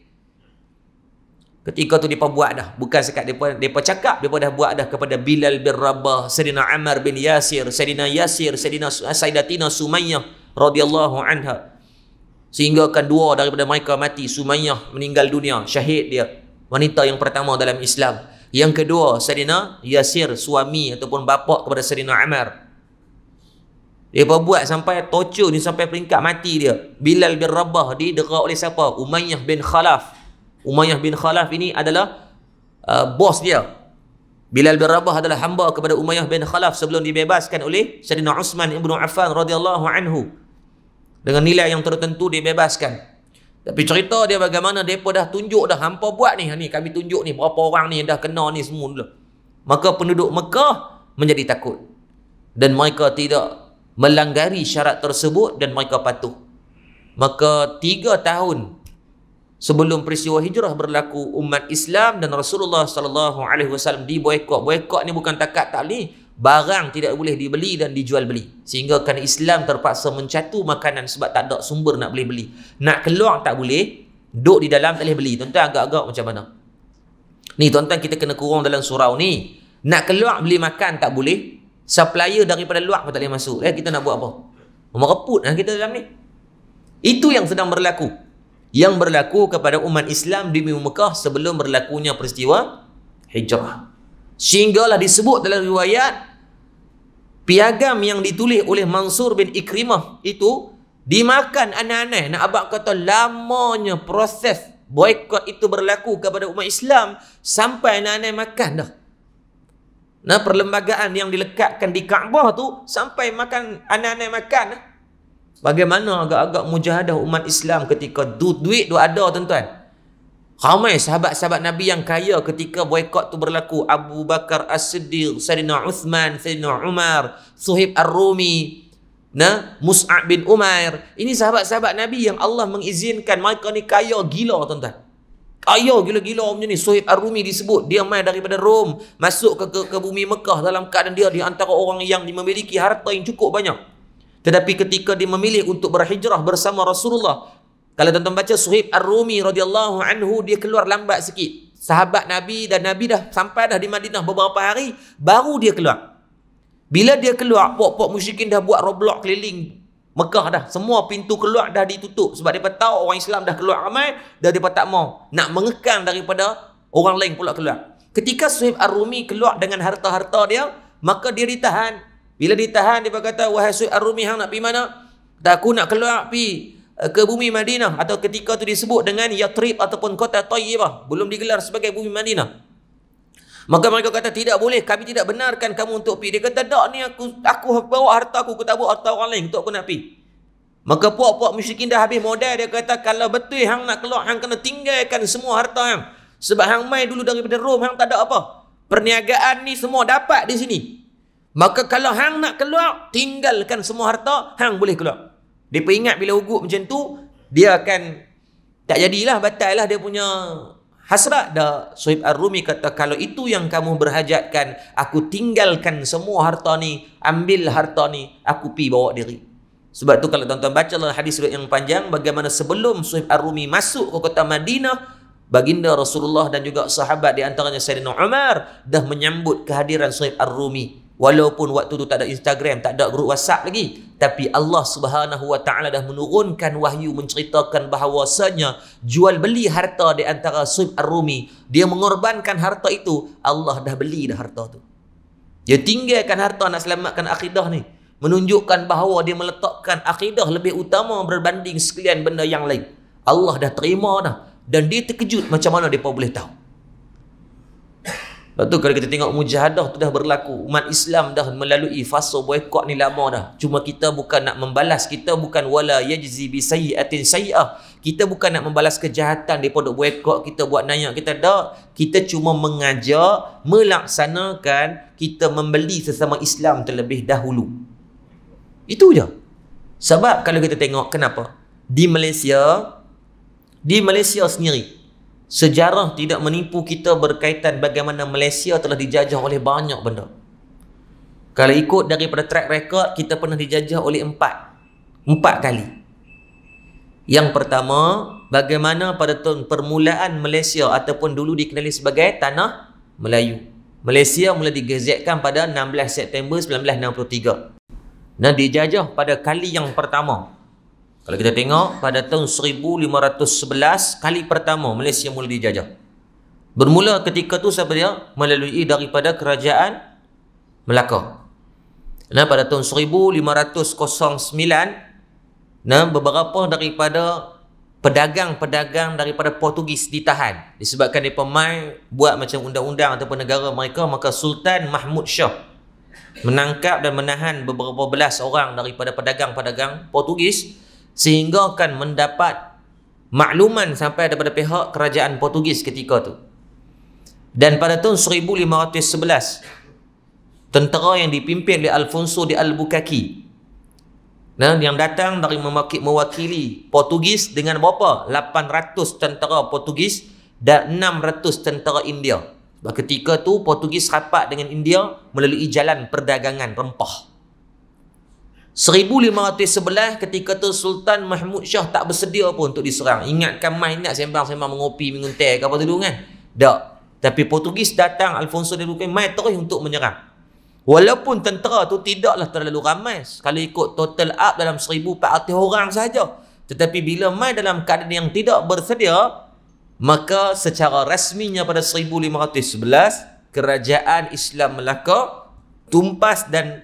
Ketika tu depa buat dah, bukan sekat depa depa cakap, depa dah buat dah kepada Bilal bin Rabah, Sayyidina Amr bin Yasir, Sayyidina Yasir, Sayyidina Sayyidatina Sumayyah radhiyallahu anha. Sehingga kan dua daripada mereka mati, Sumayyah meninggal dunia, syahid dia. Wanita yang pertama dalam Islam. Yang kedua, Sayyidina Yasir suami ataupun bapa kepada Sayyidina Amr dia perbuat sampai tocur ni sampai peringkat mati dia. Bilal bin Rabah didera oleh siapa? Umayyah bin Khalaf. Umayyah bin Khalaf ini adalah uh, bos dia. Bilal bin Rabah adalah hamba kepada Umayyah bin Khalaf sebelum dibebaskan oleh Syedina Usman ibnu Affan radhiyallahu anhu. Dengan nilai yang tertentu dibebaskan. Tapi cerita dia bagaimana mereka dah tunjuk dah hampa buat ni. Ha, ni kami tunjuk ni berapa orang ni dah kena ni semua dulu. Maka penduduk Mekah menjadi takut. Dan mereka tidak melanggari syarat tersebut dan mereka patuh. Maka tiga tahun sebelum peristiwa hijrah berlaku umat Islam dan Rasulullah sallallahu alaihi wasallam diboikot. Boikot ni bukan takat takli, barang tidak boleh dibeli dan dijual beli. Sehingga kan Islam terpaksa mencatu makanan sebab tak ada sumber nak beli beli. Nak keluar tak boleh, duduk di dalam tak boleh beli. Tuan-tuan agak-agak macam mana? Ni tuan-tuan kita kena kurung dalam surau ni. Nak keluar beli makan tak boleh, supplier daripada luar pun tak boleh masuk. Eh, kita nak buat apa? Mereput lah eh, kita dalam ni. Itu yang sedang berlaku. Yang berlaku kepada umat Islam di Mimu Mekah sebelum berlakunya peristiwa hijrah. Sehinggalah disebut dalam riwayat, piagam yang ditulis oleh Mansur bin Ikrimah itu, dimakan aneh-aneh. Nak abang kata lamanya proses boykot itu berlaku kepada umat Islam sampai aneh-aneh makan dah. Nah, perlembagaan yang dilekatkan di Kaabah tu sampai makan anak-anak makan. Bagaimana agak-agak mujahadah umat Islam ketika du duit tu ada tuan-tuan? Ramai sahabat-sahabat Nabi yang kaya ketika boykot tu berlaku. Abu Bakar As-Siddiq, Sayyidina Uthman, Sayyidina Umar, Suhib Ar-Rumi, nah, Mus'ab bin Umar. Ini sahabat-sahabat Nabi yang Allah mengizinkan mereka ni kaya gila tuan-tuan. Kaya gila-gila macam ni Suhaib Ar-Rumi disebut Dia main daripada Rom Masuk ke, ke, ke bumi Mekah Dalam keadaan dia Di antara orang yang memiliki harta yang cukup banyak Tetapi ketika dia memilih untuk berhijrah bersama Rasulullah Kalau tuan-tuan baca Suhaib Ar-Rumi radhiyallahu anhu Dia keluar lambat sikit Sahabat Nabi dan Nabi dah sampai dah di Madinah beberapa hari Baru dia keluar Bila dia keluar Pok-pok musyikin dah buat roblok keliling Mekah dah semua pintu keluar dah ditutup sebab depa tahu orang Islam dah keluar ramai dan depa tak mau nak mengekang daripada orang lain pula keluar. Ketika Suhaib Ar-Rumi keluar dengan harta-harta dia, maka dia ditahan. Bila ditahan dia berkata, "Wahai Suhaib Ar-Rumi, hang nak pergi mana?" "Tak aku nak keluar pi eh, ke bumi Madinah atau ketika tu disebut dengan Yatrib ataupun kota Thayyibah, belum digelar sebagai bumi Madinah." Maka mereka kata tidak boleh kami tidak benarkan kamu untuk pergi. Dia kata tak ni aku aku bawa harta aku aku tak bawa harta orang lain untuk aku nak pergi. Maka puak-puak musyrikin dah habis modal dia kata kalau betul hang nak keluar hang kena tinggalkan semua harta hang. Sebab hang mai dulu daripada Rom hang tak ada apa. Perniagaan ni semua dapat di sini. Maka kalau hang nak keluar tinggalkan semua harta hang boleh keluar. Dia peringat bila ugut macam tu dia akan tak jadilah batal lah dia punya hasrat dah Suhaib Ar-Rumi kata kalau itu yang kamu berhajatkan aku tinggalkan semua harta ni ambil harta ni aku pi bawa diri sebab tu kalau tuan-tuan baca dalam hadis yang panjang bagaimana sebelum Suhaib Ar-Rumi masuk ke kota Madinah baginda Rasulullah dan juga sahabat di antaranya Sayyidina Umar dah menyambut kehadiran Suhaib Ar-Rumi Walaupun waktu tu tak ada Instagram, tak ada grup WhatsApp lagi. Tapi Allah subhanahu wa ta'ala dah menurunkan wahyu menceritakan bahawasanya jual beli harta di antara Suib Ar-Rumi. Dia mengorbankan harta itu, Allah dah beli dah harta tu. Dia tinggalkan harta nak selamatkan akidah ni. Menunjukkan bahawa dia meletakkan akidah lebih utama berbanding sekalian benda yang lain. Allah dah terima dah. Dan dia terkejut macam mana dia boleh tahu. Lepas tu kalau kita tengok mujahadah tu dah berlaku. Umat Islam dah melalui fasa boykot ni lama dah. Cuma kita bukan nak membalas. Kita bukan wala yajzi bi sayi'atin sayi'ah. Kita bukan nak membalas kejahatan mereka duk boykot kita buat nanya. Kita dah kita cuma mengajak melaksanakan kita membeli sesama Islam terlebih dahulu. Itu je. Sebab kalau kita tengok kenapa? Di Malaysia, di Malaysia sendiri, Sejarah tidak menipu kita berkaitan bagaimana Malaysia telah dijajah oleh banyak benda. Kalau ikut daripada track record, kita pernah dijajah oleh empat. Empat kali. Yang pertama, bagaimana pada tahun permulaan Malaysia ataupun dulu dikenali sebagai Tanah Melayu. Malaysia mula digazetkan pada 16 September 1963. Dan dijajah pada kali yang pertama kalau kita tengok pada tahun 1511 kali pertama Malaysia mula dijajah. Bermula ketika tu siapa dia? Melalui daripada kerajaan Melaka. Nah pada tahun 1509 nah beberapa daripada pedagang-pedagang daripada Portugis ditahan disebabkan depa mai buat macam undang-undang ataupun negara mereka maka Sultan Mahmud Shah menangkap dan menahan beberapa belas orang daripada pedagang-pedagang Portugis sehingga akan mendapat makluman sampai daripada pihak kerajaan Portugis ketika tu. Dan pada tahun 1511 tentera yang dipimpin oleh Alfonso de Albuquerque nah, yang datang dari mewakili Portugis dengan berapa? 800 tentera Portugis dan 600 tentera India. Ketika tu Portugis rapat dengan India melalui jalan perdagangan rempah. 1511 ketika tu Sultan Mahmud Shah tak bersedia pun untuk diserang. Ingatkan main nak sembang-sembang mengopi, minum teh ke apa tu kan? Tak. Tapi Portugis datang Alfonso de Luque main terus untuk menyerang. Walaupun tentera tu tidaklah terlalu ramai. Kalau ikut total up dalam 1400 orang saja. Tetapi bila main dalam keadaan yang tidak bersedia, maka secara rasminya pada 1511 kerajaan Islam Melaka tumpas dan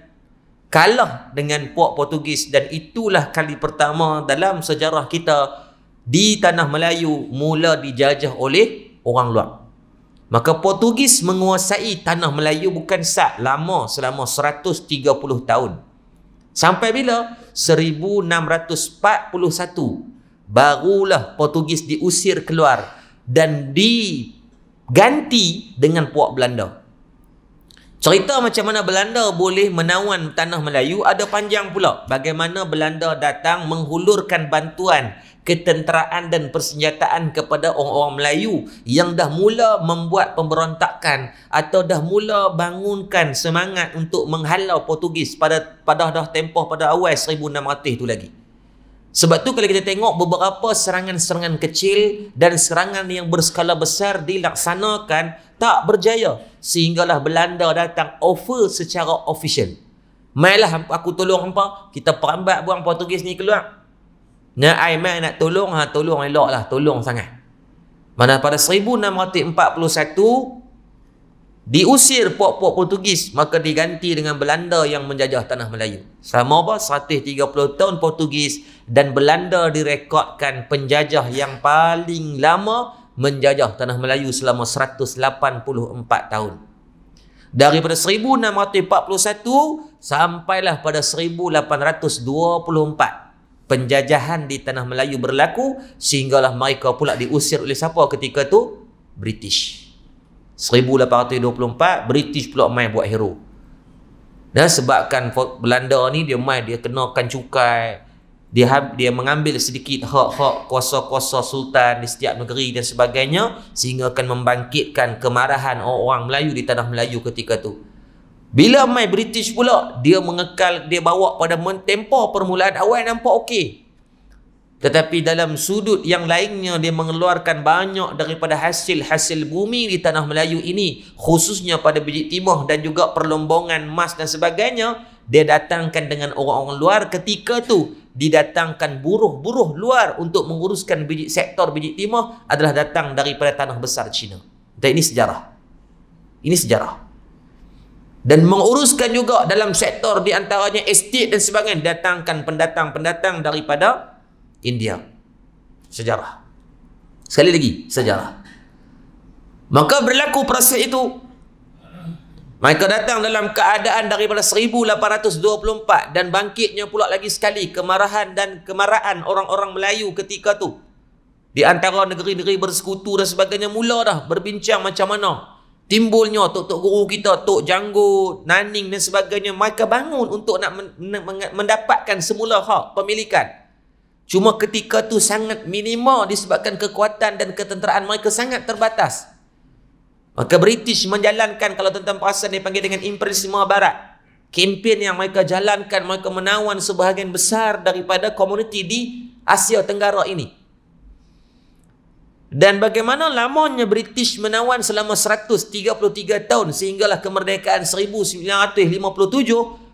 kalah dengan puak Portugis dan itulah kali pertama dalam sejarah kita di tanah Melayu mula dijajah oleh orang luar. Maka Portugis menguasai tanah Melayu bukan sat lama selama 130 tahun. Sampai bila? 1641 barulah Portugis diusir keluar dan diganti dengan puak Belanda. Cerita macam mana Belanda boleh menawan tanah Melayu ada panjang pula. Bagaimana Belanda datang menghulurkan bantuan ketenteraan dan persenjataan kepada orang-orang Melayu yang dah mula membuat pemberontakan atau dah mula bangunkan semangat untuk menghalau Portugis pada pada dah tempoh pada awal 1600 tu lagi. Sebab tu kalau kita tengok beberapa serangan-serangan kecil dan serangan yang berskala besar dilaksanakan tak berjaya sehinggalah Belanda datang offer secara official. Mailah aku tolong hangpa, kita perambat buang Portugis ni keluar. Nak ai mai nak tolong ha tolong eloklah, tolong sangat. Mana pada 1641 Diusir pok-pok Portugis maka diganti dengan Belanda yang menjajah tanah Melayu. Sama apa 130 tahun Portugis dan Belanda direkodkan penjajah yang paling lama menjajah tanah Melayu selama 184 tahun. Daripada 1641 sampailah pada 1824 penjajahan di tanah Melayu berlaku sehinggalah mereka pula diusir oleh siapa ketika tu? British. 1824 British pula main buat hero dan sebabkan Belanda ni dia main dia kenakan cukai dia dia mengambil sedikit hak-hak kuasa-kuasa sultan di setiap negeri dan sebagainya sehingga akan membangkitkan kemarahan orang-orang Melayu di tanah Melayu ketika tu bila main British pula dia mengekal dia bawa pada tempoh permulaan awal nampak okey tetapi dalam sudut yang lainnya dia mengeluarkan banyak daripada hasil-hasil bumi di tanah Melayu ini khususnya pada biji timah dan juga perlombongan emas dan sebagainya dia datangkan dengan orang-orang luar ketika tu didatangkan buruh-buruh luar untuk menguruskan biji sektor biji timah adalah datang daripada tanah besar China. Dan ini sejarah. Ini sejarah. Dan menguruskan juga dalam sektor di antaranya estate dan sebagainya datangkan pendatang-pendatang daripada India. Sejarah. Sekali lagi, sejarah. Maka berlaku proses itu. Mereka datang dalam keadaan daripada 1824 dan bangkitnya pula lagi sekali kemarahan dan kemarahan orang-orang Melayu ketika tu. Di antara negeri-negeri bersekutu dan sebagainya mula dah berbincang macam mana. Timbulnya tok-tok guru kita, tok Janggo, Naning dan sebagainya. Mereka bangun untuk nak mendapatkan semula hak pemilikan. Cuma ketika tu sangat minima disebabkan kekuatan dan ketenteraan mereka sangat terbatas. Maka British menjalankan kalau tentang perasan dipanggil dengan imperialisme barat. Kempen yang mereka jalankan, mereka menawan sebahagian besar daripada komuniti di Asia Tenggara ini. Dan bagaimana lamanya British menawan selama 133 tahun sehinggalah kemerdekaan 1957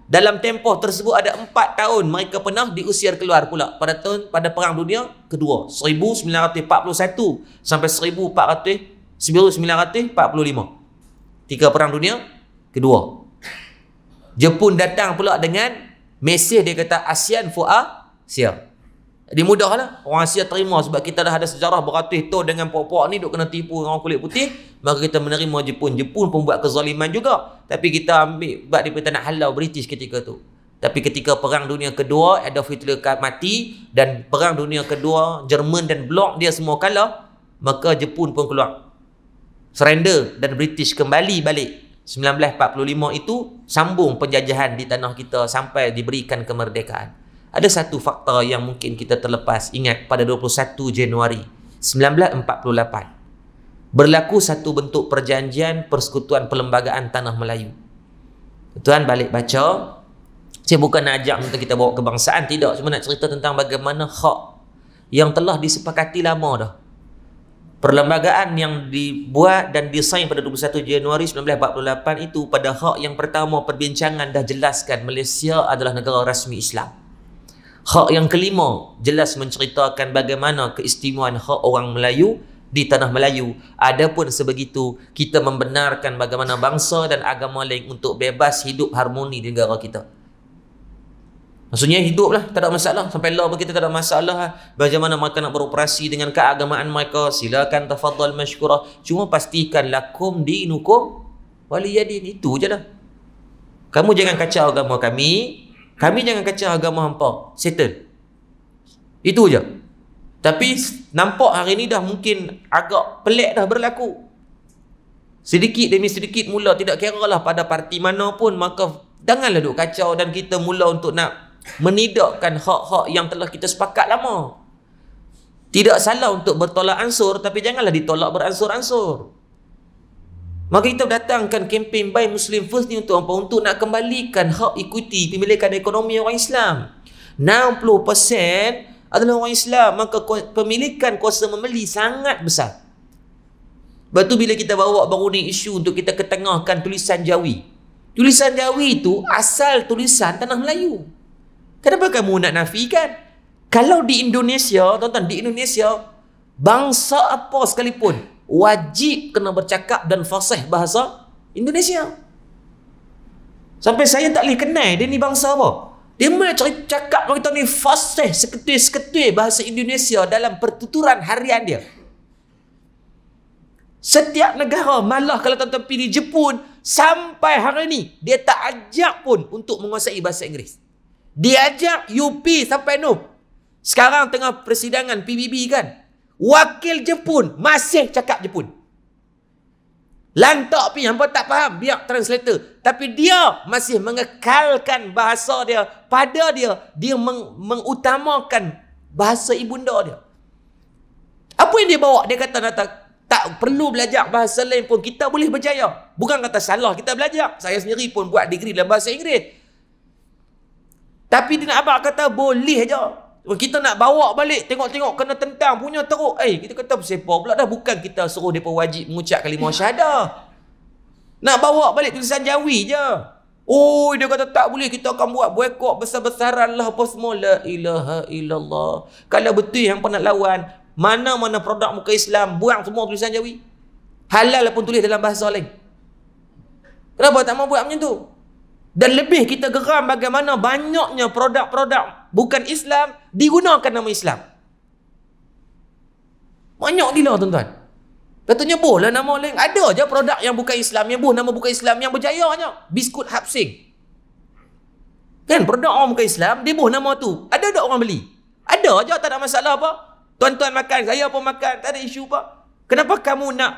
dalam tempoh tersebut ada empat tahun mereka pernah diusir keluar pula pada tahun pada perang dunia kedua 1941 sampai 1945. Tiga perang dunia kedua. Jepun datang pula dengan mesej dia kata ASEAN for Asia. Jadi mudahlah orang Asia terima sebab kita dah ada sejarah beratus tahun dengan puak-puak ni duk kena tipu orang kulit putih, maka kita menerima Jepun. Jepun pun buat kezaliman juga. Tapi kita ambil buat daripada nak halau British ketika tu. Tapi ketika Perang Dunia Kedua, Adolf Hitler mati dan Perang Dunia Kedua, Jerman dan Blok dia semua kalah, maka Jepun pun keluar. Surrender dan British kembali balik. 1945 itu sambung penjajahan di tanah kita sampai diberikan kemerdekaan ada satu fakta yang mungkin kita terlepas ingat pada 21 Januari 1948 berlaku satu bentuk perjanjian persekutuan perlembagaan tanah Melayu tuan balik baca saya bukan nak ajak untuk kita bawa kebangsaan tidak cuma nak cerita tentang bagaimana hak yang telah disepakati lama dah Perlembagaan yang dibuat dan disain pada 21 Januari 1948 itu pada hak yang pertama perbincangan dah jelaskan Malaysia adalah negara rasmi Islam. Hak yang kelima jelas menceritakan bagaimana keistimewaan hak orang Melayu di tanah Melayu. Adapun sebegitu kita membenarkan bagaimana bangsa dan agama lain untuk bebas hidup harmoni di negara kita. Maksudnya hiduplah, tak ada masalah. Sampai lah kita tak ada masalah. Lah. Bagaimana mereka nak beroperasi dengan keagamaan mereka. Silakan tafadhal masykurah. Cuma pastikan lakum di nukum wali yadin. Itu je lah. Kamu jangan kacau agama kami. Kami jangan kacau agama hampa. Settle. Itu je. Tapi nampak hari ni dah mungkin agak pelik dah berlaku. Sedikit demi sedikit mula tidak kira lah pada parti mana pun maka janganlah duk kacau dan kita mula untuk nak menidakkan hak-hak yang telah kita sepakat lama. Tidak salah untuk bertolak ansur tapi janganlah ditolak beransur-ansur. Maka kita datangkan kempen Buy Muslim First ni untuk apa? Untuk nak kembalikan hak ikuti pemilikan ekonomi orang Islam. 60% adalah orang Islam. Maka pemilikan kuasa membeli sangat besar. Sebab tu bila kita bawa baru ni isu untuk kita ketengahkan tulisan Jawi. Tulisan Jawi tu asal tulisan Tanah Melayu. Kenapa kamu nak nafikan? Kalau di Indonesia, tuan-tuan, di Indonesia, bangsa apa sekalipun, wajib kena bercakap dan fasih bahasa Indonesia. Sampai saya tak boleh kenal dia ni bangsa apa. Dia mai cari cakap kita ni fasih seketui seketui bahasa Indonesia dalam pertuturan harian dia. Setiap negara malah kalau tuan-tuan pilih Jepun sampai hari ni dia tak ajak pun untuk menguasai bahasa Inggeris. Dia ajak UP sampai NUP. Sekarang tengah persidangan PBB kan. Wakil Jepun masih cakap Jepun. Lantak pun hampa tak faham. Biar translator. Tapi dia masih mengekalkan bahasa dia. Pada dia, dia meng- mengutamakan bahasa ibunda dia. Apa yang dia bawa? Dia kata, tak, tak perlu belajar bahasa lain pun. Kita boleh berjaya. Bukan kata salah kita belajar. Saya sendiri pun buat degree dalam bahasa Inggeris. Tapi dia nak abang kata, boleh je kita nak bawa balik tengok-tengok kena tentang punya teruk eh kita kata siapa pula dah bukan kita suruh depa wajib mengucap kalimah ya. syahadah nak bawa balik tulisan jawi je Oh dia kata tak boleh kita akan buat boikot besar-besaran lah apa semua la ilaha illallah. Kalau betul yang pernah lawan mana-mana produk muka Islam buang semua tulisan jawi. Halal pun tulis dalam bahasa lain. Kenapa tak mau buat macam tu? Dan lebih kita geram bagaimana banyaknya produk-produk bukan Islam digunakan nama Islam. Banyak gila tuan-tuan. Katanya bolehlah nama lain. Ada aja produk yang bukan Islam yang boh nama bukan Islam yang berjaya aja. Biskut Hapsing. Kan produk orang bukan Islam dia boh nama tu. Ada tak orang beli? Ada aja tak ada masalah apa. Tuan-tuan makan, saya pun makan, tak ada isu apa. Kenapa kamu nak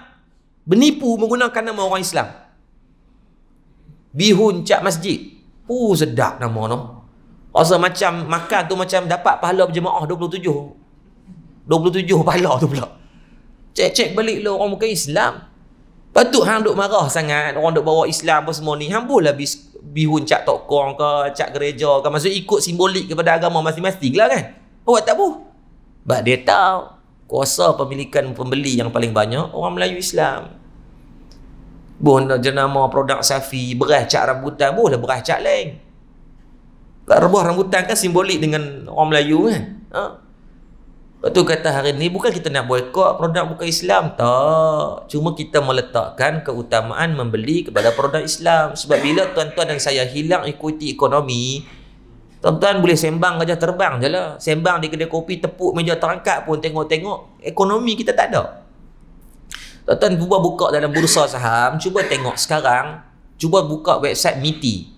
menipu menggunakan nama orang Islam? Bihun cak masjid. Oh sedap nama noh. Rasa macam makan tu macam dapat pahala berjemaah 27. 27 pahala tu pula. Cek-cek balik lah orang bukan Islam. Patut hang duk marah sangat orang duk bawa Islam apa semua ni. Hang boleh bis, bihun cak tokong ke, cak gereja ke. Maksud ikut simbolik kepada agama masing-masing lah kan. Awak tak boh. Sebab dia tahu kuasa pemilikan pembeli yang paling banyak orang Melayu Islam. Boh nak jenama produk safi, beras cak rambutan, boleh beras cak lain rebah rambutan kan simbolik dengan orang Melayu kan. Ha? Lepas tu kata hari ni bukan kita nak boykot produk bukan Islam. Tak. Cuma kita meletakkan keutamaan membeli kepada produk Islam. Sebab bila tuan-tuan dan saya hilang ikuti ekonomi, tuan-tuan boleh sembang kerja terbang je lah. Sembang di kedai kopi, tepuk meja terangkat pun tengok-tengok. Ekonomi kita tak ada. Tuan-tuan buka dalam bursa saham, cuba tengok sekarang. Cuba buka website MITI.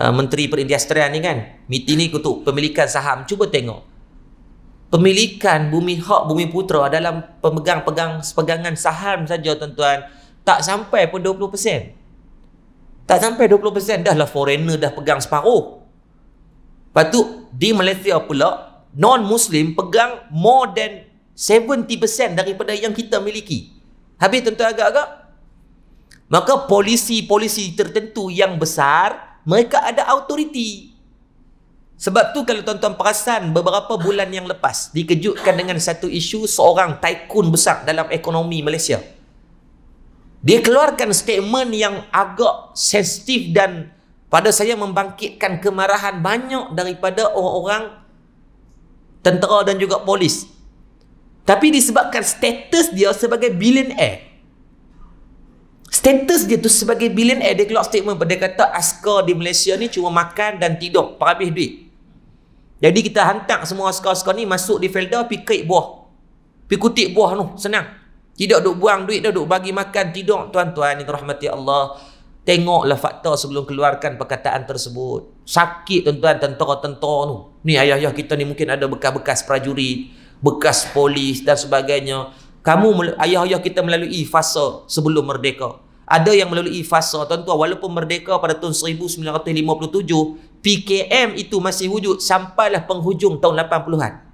Uh, Menteri Perindustrian ni kan Miti ni untuk pemilikan saham Cuba tengok Pemilikan bumi hak bumi putra Dalam pemegang-pegang sepegangan saham saja tuan-tuan Tak sampai pun 20% Tak sampai 20% Dah lah foreigner dah pegang separuh Lepas tu di Malaysia pula Non-Muslim pegang more than 70% daripada yang kita miliki Habis tuan-tuan agak-agak Maka polisi-polisi tertentu yang besar, mereka ada autoriti. Sebab tu kalau tuan-tuan perasan beberapa bulan yang lepas dikejutkan dengan satu isu seorang tycoon besar dalam ekonomi Malaysia. Dia keluarkan statement yang agak sensitif dan pada saya membangkitkan kemarahan banyak daripada orang-orang tentera dan juga polis. Tapi disebabkan status dia sebagai billionaire status dia tu sebagai billionaire eh, dia keluar statement pada kata askar di Malaysia ni cuma makan dan tidur perhabis duit jadi kita hantar semua askar-askar ni masuk di felda pi kait buah pi kutip buah tu senang tidak duk buang duit dah duk bagi makan tidur tuan-tuan yang rahmati Allah tengoklah fakta sebelum keluarkan perkataan tersebut sakit tuan-tuan tentara-tentara tu ni ayah-ayah kita ni mungkin ada bekas-bekas prajurit bekas polis dan sebagainya kamu ayah-ayah kita melalui fasa sebelum merdeka. Ada yang melalui fasa tuan-tuan walaupun merdeka pada tahun 1957, PKM itu masih wujud sampailah penghujung tahun 80-an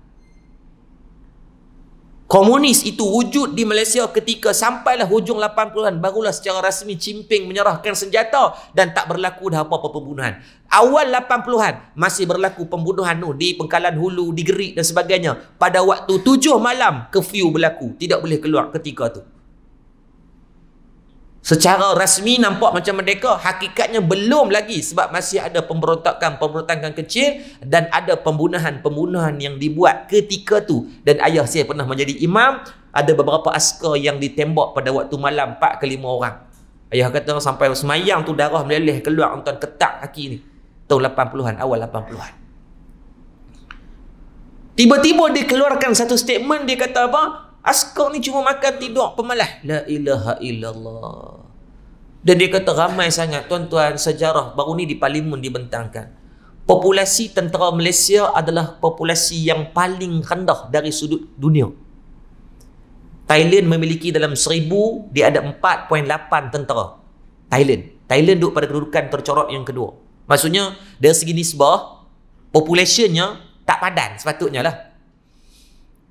komunis itu wujud di Malaysia ketika sampailah hujung 80-an barulah secara rasmi Cimping menyerahkan senjata dan tak berlaku dah apa-apa pembunuhan. Awal 80-an masih berlaku pembunuhan tu di pengkalan hulu, di gerik dan sebagainya. Pada waktu 7 malam curfew berlaku, tidak boleh keluar ketika tu secara rasmi nampak macam merdeka hakikatnya belum lagi sebab masih ada pemberontakan pemberontakan kecil dan ada pembunuhan-pembunuhan yang dibuat ketika tu dan ayah saya pernah menjadi imam ada beberapa askar yang ditembak pada waktu malam 4 ke 5 orang ayah kata sampai semayang tu darah meleleh keluar tuan ketak kaki ni tahun 80-an awal 80-an tiba-tiba dikeluarkan satu statement dia kata apa Askar ni cuma makan tidur pemalas. La ilaha illallah. Dan dia kata ramai sangat tuan-tuan sejarah baru ni di parlimen dibentangkan. Populasi tentera Malaysia adalah populasi yang paling rendah dari sudut dunia. Thailand memiliki dalam seribu dia ada 4.8 tentera. Thailand. Thailand duduk pada kedudukan tercorok yang kedua. Maksudnya dari segi nisbah populationnya tak padan sepatutnya lah.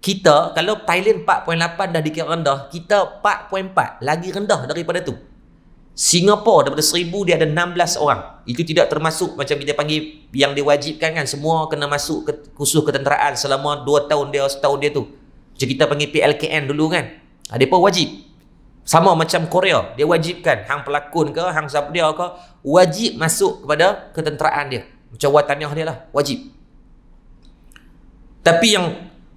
Kita kalau Thailand 4.8 dah dikira rendah, kita 4.4 lagi rendah daripada tu. Singapura daripada 1000 dia ada 16 orang. Itu tidak termasuk macam kita panggil yang diwajibkan kan semua kena masuk ke khusus ketenteraan selama 2 tahun dia setahun dia tu. Macam kita panggil PLKN dulu kan. Ha, dia pun wajib. Sama macam Korea, dia wajibkan hang pelakon ke hang siapa dia ke wajib masuk kepada ketenteraan dia. Macam wataniah dia lah, wajib. Tapi yang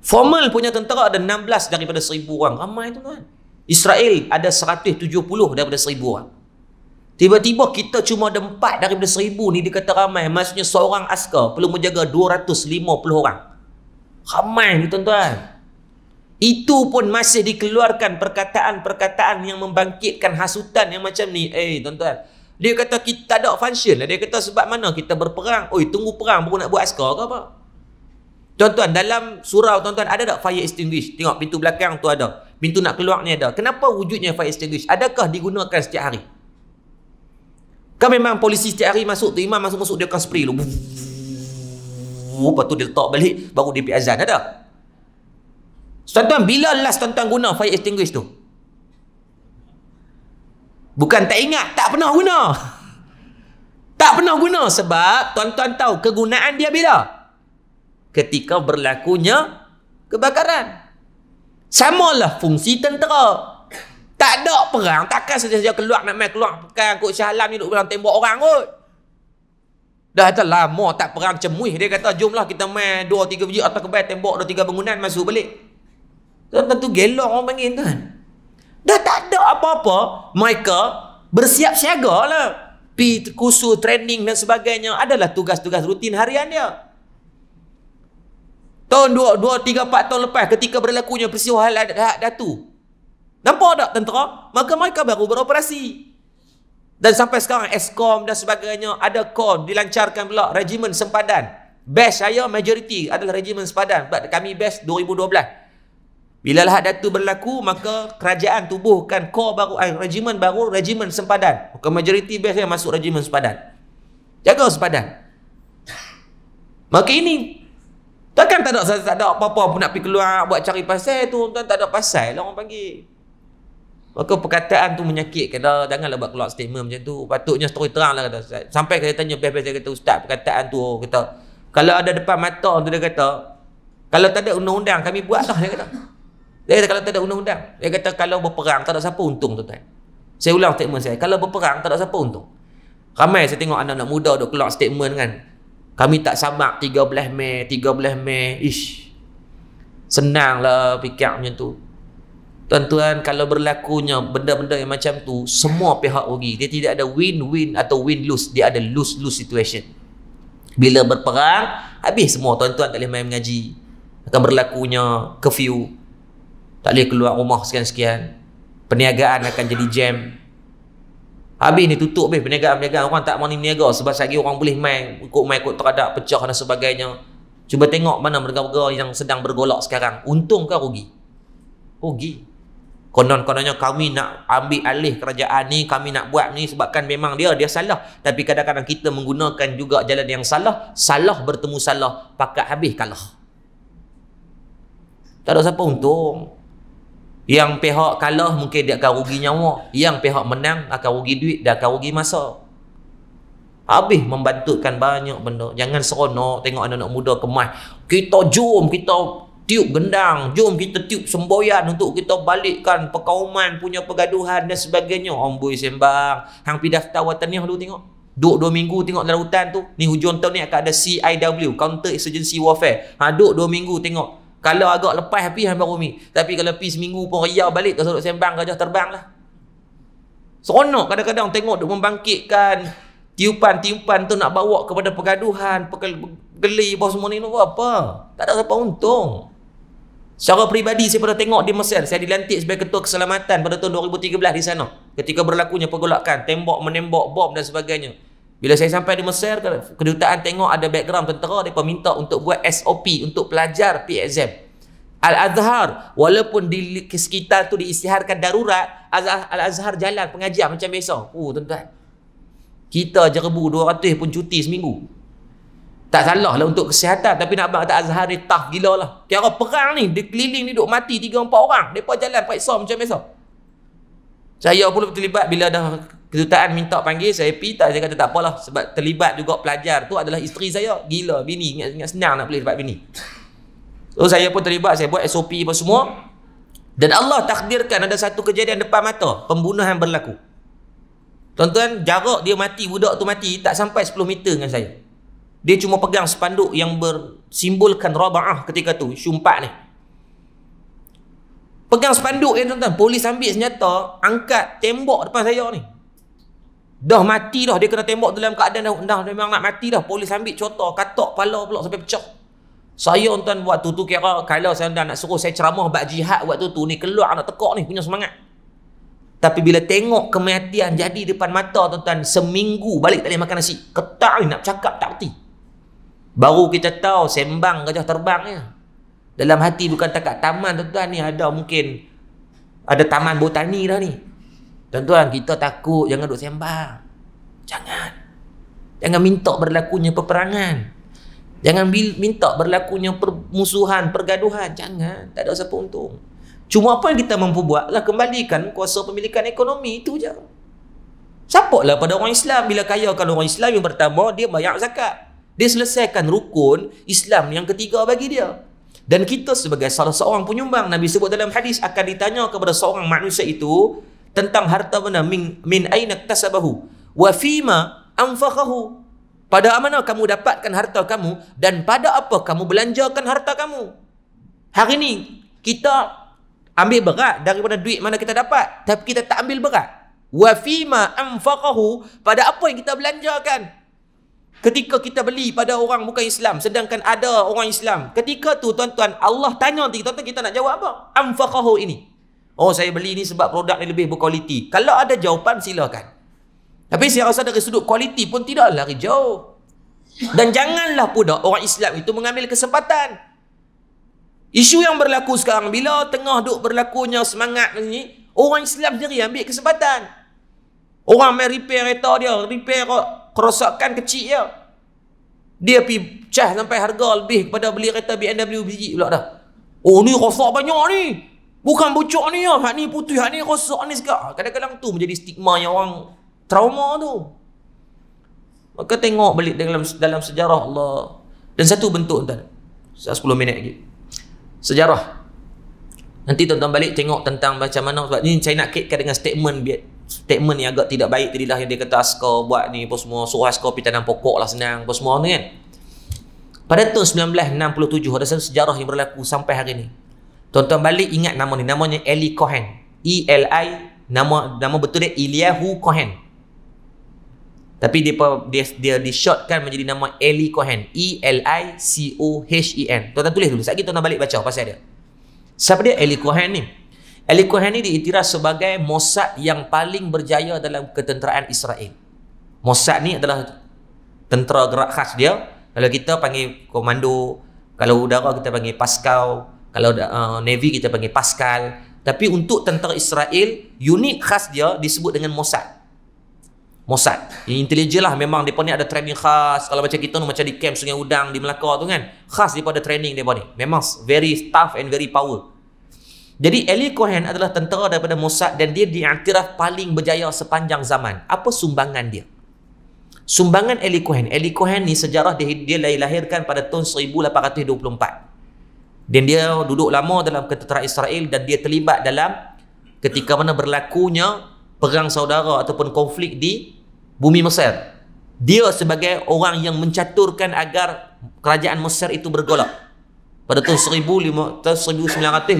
Formal punya tentera ada 16 daripada seribu orang. Ramai tuan-tuan. Israel ada 170 daripada seribu orang. Tiba-tiba kita cuma ada 4 daripada seribu ni dikata ramai. Maksudnya seorang askar perlu menjaga 250 orang. Ramai ni tuan-tuan. Itu pun masih dikeluarkan perkataan-perkataan yang membangkitkan hasutan yang macam ni. Eh tuan-tuan. Dia kata kita tak ada function. Lah. Dia kata sebab mana kita berperang. Oi tunggu perang baru nak buat askar ke apa? Tuan-tuan, dalam surau tuan-tuan ada tak fire extinguish? Tengok pintu belakang tu ada. Pintu nak keluar ni ada. Kenapa wujudnya fire extinguish? Adakah digunakan setiap hari? Kan memang polisi setiap hari masuk tu imam masuk-masuk dia akan spray lu. Lepas tu dia letak balik baru dia pergi azan ada. Tuan-tuan, bila last tuan-tuan guna fire extinguish tu? Bukan tak ingat, tak pernah guna. Tak pernah guna sebab tuan-tuan tahu kegunaan dia bila? Bila? ketika berlakunya kebakaran. Samalah fungsi tentera. Tak ada perang, takkan saja-saja keluar nak main keluar pekan kot syahlam ni duduk bilang tembok orang kot. Dah kata lama tak perang cemuih. Dia kata jomlah kita main dua tiga biji atau kebal tembok dua tiga bangunan masuk balik. Tentu gelong orang panggil kan. Dah tak ada apa-apa. Mereka bersiap siaga lah. Pergi kursus training dan sebagainya adalah tugas-tugas rutin harian dia. Tahun 2, 2, 3, 4 tahun lepas ketika berlakunya peristiwa hal datu. Nampak tak tentera? Maka mereka baru beroperasi. Dan sampai sekarang Eskom dan sebagainya ada kon dilancarkan pula regimen sempadan. Best saya majoriti adalah regimen sempadan. Sebab kami best 2012. Bila lahat datu berlaku, maka kerajaan tubuhkan kor baru, eh, regimen baru, regimen sempadan. Maka majoriti best saya masuk regimen sempadan. Jaga sempadan. Maka ini Takkan tak ada tak ada apa-apa pun nak pergi keluar buat cari pasal tu tuan tak ada pasal lah orang panggil. Maka perkataan tu menyakitkan dah janganlah buat keluar statement macam tu. Patutnya story terang lah kata Ustaz. Sampai kata tanya best-best saya kata Ustaz perkataan tu kata kalau ada depan mata tu dia kata kalau tak ada undang-undang kami buat lah dia kata. Dia kata kalau tak ada undang-undang. Dia kata kalau berperang tak ada siapa untung tu tuan. Saya ulang statement saya. Kalau berperang tak ada siapa untung. Ramai saya tengok anak-anak muda dok keluar statement kan. Kami tak samak 13 Mei, 13 Mei. Ish. Senanglah fikir macam tu. Tuan-tuan, kalau berlakunya benda-benda yang macam tu, semua pihak rugi. Dia tidak ada win-win atau win-lose. Dia ada lose-lose situation. Bila berperang, habis semua. Tuan-tuan tak boleh main mengaji. Akan berlakunya curfew. Tak boleh keluar rumah sekian-sekian. Perniagaan akan jadi jam. Habis ni tutup habis perniagaan-perniagaan orang tak mahu ni berniaga sebab lagi orang boleh main ikut main ikut terhadap pecah dan sebagainya. Cuba tengok mana mereka negara yang sedang bergolak sekarang. Untung ke rugi? Rugi. Konon-kononnya kami nak ambil alih kerajaan ni, kami nak buat ni sebabkan memang dia dia salah. Tapi kadang-kadang kita menggunakan juga jalan yang salah, salah bertemu salah, pakat habis kalah. Tak ada siapa untung. Yang pihak kalah mungkin dia akan rugi nyawa. Yang pihak menang akan rugi duit dan akan rugi masa. Habis membantutkan banyak benda. Jangan seronok tengok anak-anak muda kemas. Kita jom, kita tiup gendang. Jom kita tiup semboyan untuk kita balikkan perkauman punya pergaduhan dan sebagainya. Amboi sembang. Hang pindah daftar ni, dulu tengok. Duk dua minggu tengok dalam hutan tu. Ni hujung tahun ni akan ada CIW. Counter Insurgency Warfare. Ha, duk dua minggu tengok. Kalau agak lepas pergi sampai rumi. Tapi kalau pergi seminggu pun riau balik ke Sorok Sembang gajah terbang lah. Seronok kadang-kadang tengok duk membangkitkan tiupan-tiupan tu nak bawa kepada pergaduhan, geli apa semua ni apa. Tak ada apa untung. Secara peribadi saya pernah tengok di Mesir, saya dilantik sebagai ketua keselamatan pada tahun 2013 di sana. Ketika berlakunya pergolakan, tembok menembok, bom dan sebagainya. Bila saya sampai di Mesir, kedutaan tengok ada background tentera, dia minta untuk buat SOP, untuk pelajar PXM. Al-Azhar, walaupun di sekitar tu diisytiharkan darurat, Al-Azhar jalan pengajian macam biasa. Oh, tuan-tuan. Kita jerebu 200 pun cuti seminggu. Tak salah lah untuk kesihatan. Tapi nak abang Al Azhar ni tough gila lah. Kira perang ni, dia keliling ni duduk mati 3-4 orang. dia Mereka jalan paksa macam biasa. Saya pun terlibat bila dah Kedutaan minta panggil saya pergi tak saya kata tak apalah sebab terlibat juga pelajar tu adalah isteri saya gila bini ingat, ingat senang nak boleh dapat bini. So saya pun terlibat saya buat SOP apa semua dan Allah takdirkan ada satu kejadian depan mata pembunuhan berlaku. Tuan-tuan jarak dia mati budak tu mati tak sampai 10 meter dengan saya. Dia cuma pegang spanduk yang bersimbolkan Rabaah ketika tu syumpat ni. Pegang spanduk ya tuan-tuan. Polis ambil senjata, angkat tembok depan saya ni. Dah mati dah dia kena tembak dalam keadaan dah, dah memang nak mati dah. Polis ambil contoh katok kepala pula sampai pecah. Saya tuan waktu tu kira kalau saya dah nak suruh saya ceramah bab jihad waktu tu ni keluar anak tekak ni punya semangat. Tapi bila tengok kematian jadi depan mata tuan-tuan seminggu balik tak boleh makan nasi. Ketak ni nak cakap tak reti. Baru kita tahu sembang gajah terbang terbangnya. Dalam hati bukan takat taman tuan-tuan ni ada mungkin ada taman botani dah ni. Tuan-tuan, kita takut jangan duduk sembang. Jangan. Jangan minta berlakunya peperangan. Jangan minta berlakunya permusuhan, pergaduhan. Jangan. Tak ada siapa untung. Cuma apa yang kita mampu buat adalah kembalikan kuasa pemilikan ekonomi. Itu je. Siapa lah pada orang Islam bila kaya kalau orang Islam yang pertama dia bayar zakat. Dia selesaikan rukun Islam yang ketiga bagi dia. Dan kita sebagai salah seorang penyumbang Nabi sebut dalam hadis akan ditanya kepada seorang manusia itu tentang harta benda min, min aina tasabahu wa fima anfaqahu pada mana kamu dapatkan harta kamu dan pada apa kamu belanjakan harta kamu hari ini kita ambil berat daripada duit mana kita dapat tapi kita tak ambil berat wa fima anfaqahu pada apa yang kita belanjakan ketika kita beli pada orang bukan Islam sedangkan ada orang Islam ketika tu tuan-tuan Allah tanya nanti tuan kita nak jawab apa anfaqahu ini Oh saya beli ni sebab produk ni lebih berkualiti. Kalau ada jawapan silakan. Tapi saya rasa dari sudut kualiti pun tidak lari jauh. Dan janganlah pun orang Islam itu mengambil kesempatan. Isu yang berlaku sekarang bila tengah duk berlakunya semangat ni, orang Islam sendiri ambil kesempatan. Orang main repair kereta dia, repair kerosakan kecil dia. Dia pi cah sampai harga lebih kepada beli kereta BMW biji pula dah. Oh ni rosak banyak ni. Bukan bucuk ni lah. Hak ni putih, hak ni rosak ni segak. Kadang-kadang tu menjadi stigma yang orang trauma tu. Maka tengok balik dalam dalam sejarah Allah. Dan satu bentuk tuan. 10 minit lagi. Sejarah. Nanti tuan-tuan balik tengok tentang macam mana. Sebab ni saya nak kaitkan dengan statement biar statement yang agak tidak baik tadi lah yang dia kata askar buat ni apa semua suruh askar pergi tanam pokok lah senang apa semua ni kan pada tahun 1967 ada satu sejarah yang berlaku sampai hari ni Tonton balik ingat nama ni. Namanya Eli Cohen. E L I nama nama betul dia Eliahu Cohen. Tapi dia dia dia di shortkan menjadi nama Eli Cohen. E L I C O H E N. Tonton tulis dulu. Sekejap tonton balik baca pasal dia. Siapa dia Eli Cohen ni? Eli Cohen ni diiktiraf sebagai Mossad yang paling berjaya dalam ketenteraan Israel. Mossad ni adalah tentera gerak khas dia. Kalau kita panggil komando, kalau udara kita panggil Pascal, kalau uh, navy kita panggil pascal tapi untuk tentera Israel unit khas dia disebut dengan Mossad Mossad yang intelijen lah memang mereka ni ada training khas kalau macam kita ni macam di camp Sungai Udang di Melaka tu kan khas mereka ada training mereka ni memang very tough and very power jadi Eli Cohen adalah tentera daripada Mossad dan dia diiktiraf paling berjaya sepanjang zaman apa sumbangan dia? Sumbangan Eli Cohen. Eli Cohen ni sejarah dia, dia lahirkan pada tahun 1824 dan dia duduk lama dalam ketentera Israel dan dia terlibat dalam ketika mana berlakunya perang saudara ataupun konflik di bumi Mesir. Dia sebagai orang yang mencaturkan agar kerajaan Mesir itu bergolak pada tahun 1952. 1954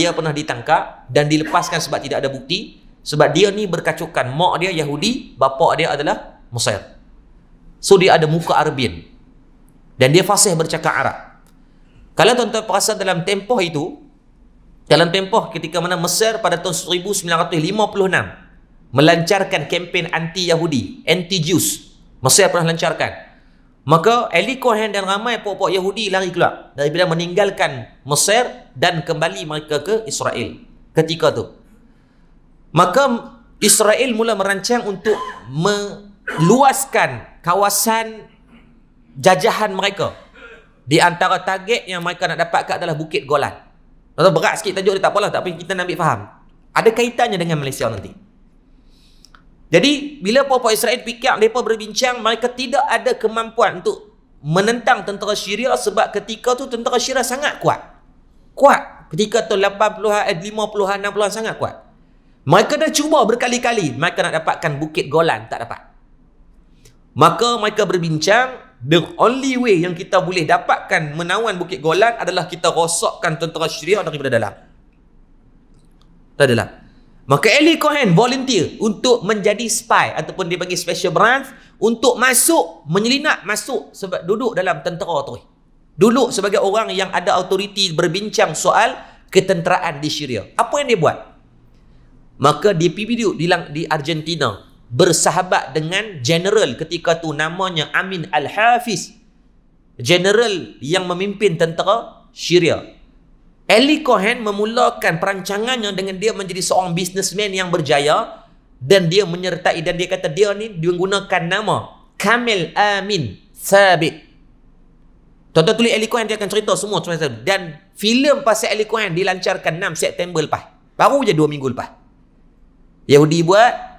dia pernah ditangkap dan dilepaskan sebab tidak ada bukti sebab dia ni berkacukan mak dia Yahudi, bapa dia adalah Mesir. So dia ada muka Arabin dan dia fasih bercakap Arab. Kalau tuan-tuan perasan dalam tempoh itu, dalam tempoh ketika mana Mesir pada tahun 1956 melancarkan kempen anti-Yahudi, anti-Jews, Mesir pernah lancarkan. Maka Eli Cohen dan ramai pokok puak Yahudi lari keluar dari daripada meninggalkan Mesir dan kembali mereka ke Israel ketika tu. Maka Israel mula merancang untuk meluaskan kawasan jajahan mereka. Di antara target yang mereka nak dapatkan adalah Bukit Golan. Tuan-tuan berat sikit tajuk dia tak apalah. Tapi kita nak ambil faham. Ada kaitannya dengan Malaysia nanti. Jadi bila puan-puan Israel fikir mereka berbincang, mereka tidak ada kemampuan untuk menentang tentera Syria sebab ketika tu tentera Syria sangat kuat. Kuat. Ketika tu 80-an, 50-an, 60-an sangat kuat. Mereka dah cuba berkali-kali. Mereka nak dapatkan Bukit Golan. Tak dapat. Maka mereka berbincang, The only way yang kita boleh dapatkan menawan Bukit Golan adalah kita rosakkan tentera syria daripada dalam. Tak adalah. Maka Eli Cohen volunteer untuk menjadi spy ataupun dia panggil special branch untuk masuk, menyelinap masuk sebab duduk dalam tentera tu. Duduk sebagai orang yang ada autoriti berbincang soal ketenteraan di Syria. Apa yang dia buat? Maka di PBD di, di Argentina, bersahabat dengan general ketika tu namanya Amin Al-Hafiz. General yang memimpin tentera Syria. Eli Cohen memulakan perancangannya dengan dia menjadi seorang businessman yang berjaya dan dia menyertai dan dia kata dia ni dia menggunakan nama Kamil Amin Sabit. Tuan-tuan tulis Eli Cohen dia akan cerita semua dan filem pasal Eli Cohen dilancarkan 6 September lepas. Baru je 2 minggu lepas. Yahudi buat,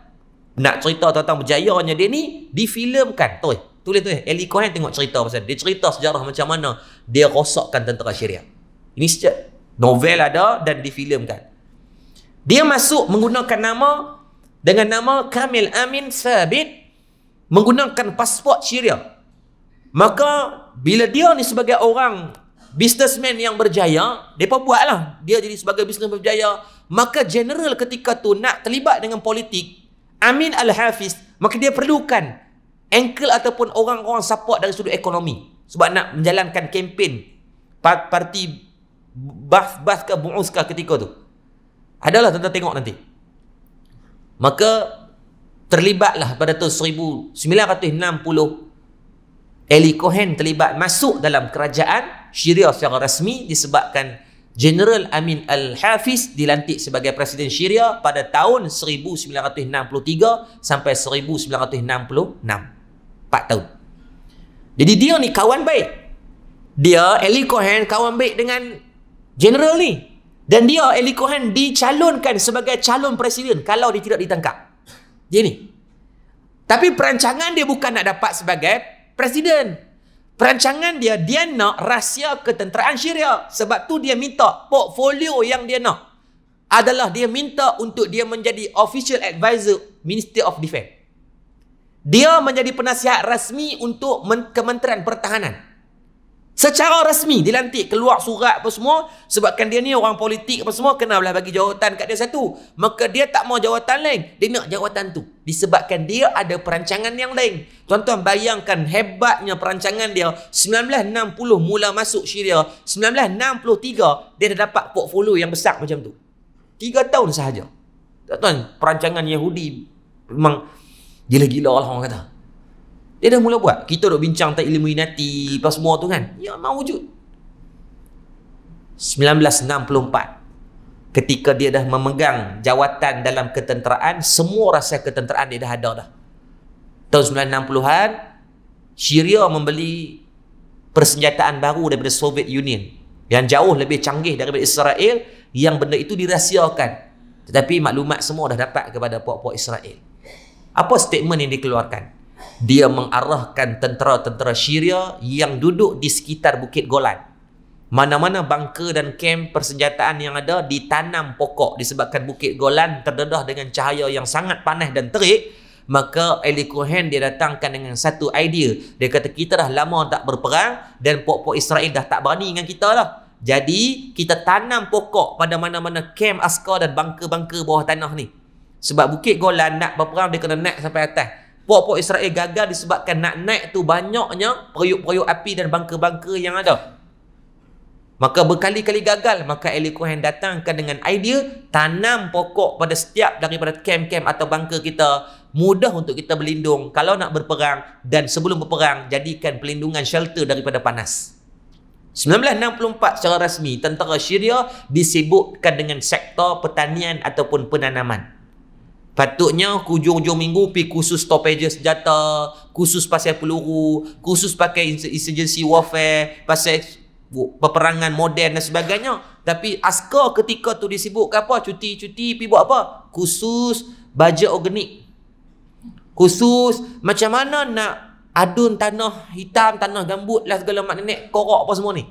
nak cerita tentang berjayanya dia ni difilemkan tu tulis tu Eli Cohen tengok cerita pasal dia cerita sejarah macam mana dia rosakkan tentera syariah ini sejak novel ada dan difilemkan dia masuk menggunakan nama dengan nama Kamil Amin Sabit menggunakan pasport Syria. Maka bila dia ni sebagai orang businessman yang berjaya, depa buatlah dia jadi sebagai businessman berjaya, maka general ketika tu nak terlibat dengan politik, Amin Al-Hafiz Maka dia perlukan Ankle ataupun orang-orang support dari sudut ekonomi Sebab nak menjalankan kempen Parti Bas, bas ke buus ke ketika tu Adalah tuan-tuan tengok nanti Maka Terlibatlah pada tahun 1960 Eli Cohen terlibat masuk dalam kerajaan Syria secara rasmi disebabkan General Amin Al-Hafiz dilantik sebagai Presiden Syria pada tahun 1963 sampai 1966. 4 tahun. Jadi dia ni kawan baik. Dia Eli Cohen kawan baik dengan General ni. Dan dia Eli Cohen dicalonkan sebagai calon Presiden kalau dia tidak ditangkap. Dia ni. Tapi perancangan dia bukan nak dapat sebagai Presiden. Perancangan dia, dia nak rahsia ketenteraan syria. Sebab tu dia minta portfolio yang dia nak adalah dia minta untuk dia menjadi official advisor Ministry of Defense. Dia menjadi penasihat rasmi untuk Kementerian Pertahanan. Secara rasmi dilantik keluar surat apa semua sebabkan dia ni orang politik apa semua kena belah bagi jawatan kat dia satu. Maka dia tak mau jawatan lain, dia nak jawatan tu disebabkan dia ada perancangan yang lain. Tuan-tuan bayangkan hebatnya perancangan dia 1960 mula masuk Syria, 1963 dia dah dapat portfolio yang besar macam tu. Tiga tahun sahaja. Tuan-tuan, perancangan Yahudi memang gila-gila lah orang kata. Dia dah mula buat. Kita dah bincang tak ilmu inati, lepas semua tu kan. Ya, memang wujud. 1964. Ketika dia dah memegang jawatan dalam ketenteraan, semua rasa ketenteraan dia dah ada dah. Tahun 1960-an, Syria membeli persenjataan baru daripada Soviet Union yang jauh lebih canggih daripada Israel yang benda itu dirahsiakan. Tetapi maklumat semua dah dapat kepada puak-puak Israel. Apa statement yang dikeluarkan? dia mengarahkan tentera-tentera Syria yang duduk di sekitar Bukit Golan. Mana-mana bangka dan kem persenjataan yang ada ditanam pokok disebabkan Bukit Golan terdedah dengan cahaya yang sangat panas dan terik. Maka Eli Cohen dia datangkan dengan satu idea. Dia kata kita dah lama tak berperang dan pokok pok Israel dah tak berani dengan kita lah. Jadi kita tanam pokok pada mana-mana kem askar dan bangka-bangka bawah tanah ni. Sebab Bukit Golan nak berperang dia kena naik sampai atas. Puak-puak Israel gagal disebabkan nak naik tu banyaknya periuk-periuk api dan bangka-bangka yang ada. Maka berkali-kali gagal, maka Eli Cohen datangkan dengan idea tanam pokok pada setiap daripada kem-kem atau bangka kita mudah untuk kita berlindung kalau nak berperang dan sebelum berperang jadikan pelindungan shelter daripada panas. 1964 secara rasmi tentera Syria disebutkan dengan sektor pertanian ataupun penanaman. Patutnya hujung-hujung minggu pi khusus topeja senjata, khusus pasal peluru, khusus pakai insurgency warfare, pasal peperangan moden dan sebagainya. Tapi askar ketika tu disibukkan apa? Cuti-cuti pi buat apa? Khusus bajet organik. Khusus macam mana nak adun tanah hitam, tanah gambut lah segala mak nenek, korok apa semua ni.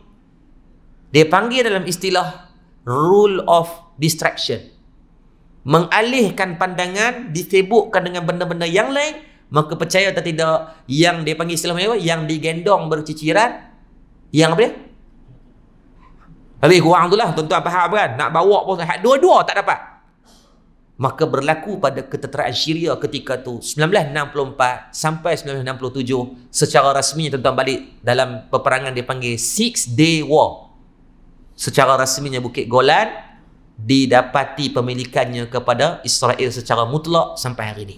Dia panggil dalam istilah rule of distraction mengalihkan pandangan disibukkan dengan benda-benda yang lain maka percaya atau tidak yang dia panggil Islam apa yang digendong berciciran yang apa dia lebih kurang itulah tuan-tuan faham kan nak bawa pun dua-dua tak dapat maka berlaku pada keteteraan Syria ketika tu 1964 sampai 1967 secara rasminya tuan-tuan balik dalam peperangan dipanggil Six Day War secara rasminya Bukit Golan didapati pemilikannya kepada Israel secara mutlak sampai hari ini.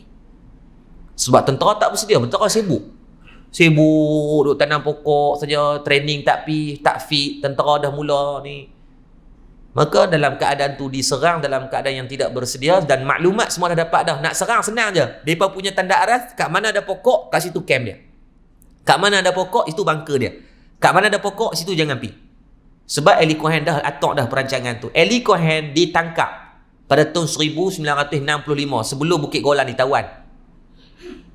Sebab tentera tak bersedia, tentera sibuk. Sibuk duk tanam pokok saja, training tak pi, tak fit, tentera dah mula ni. Maka dalam keadaan tu diserang dalam keadaan yang tidak bersedia dan maklumat semua dah dapat dah. Nak serang senang je. Depa punya tanda aras, kat mana ada pokok, kat situ camp dia. Kat mana ada pokok, itu bangka dia. Kat mana ada pokok, situ jangan pi. Sebab Eli Cohen dah atok dah perancangan tu. Eli Cohen ditangkap pada tahun 1965 sebelum Bukit Golan ditawan.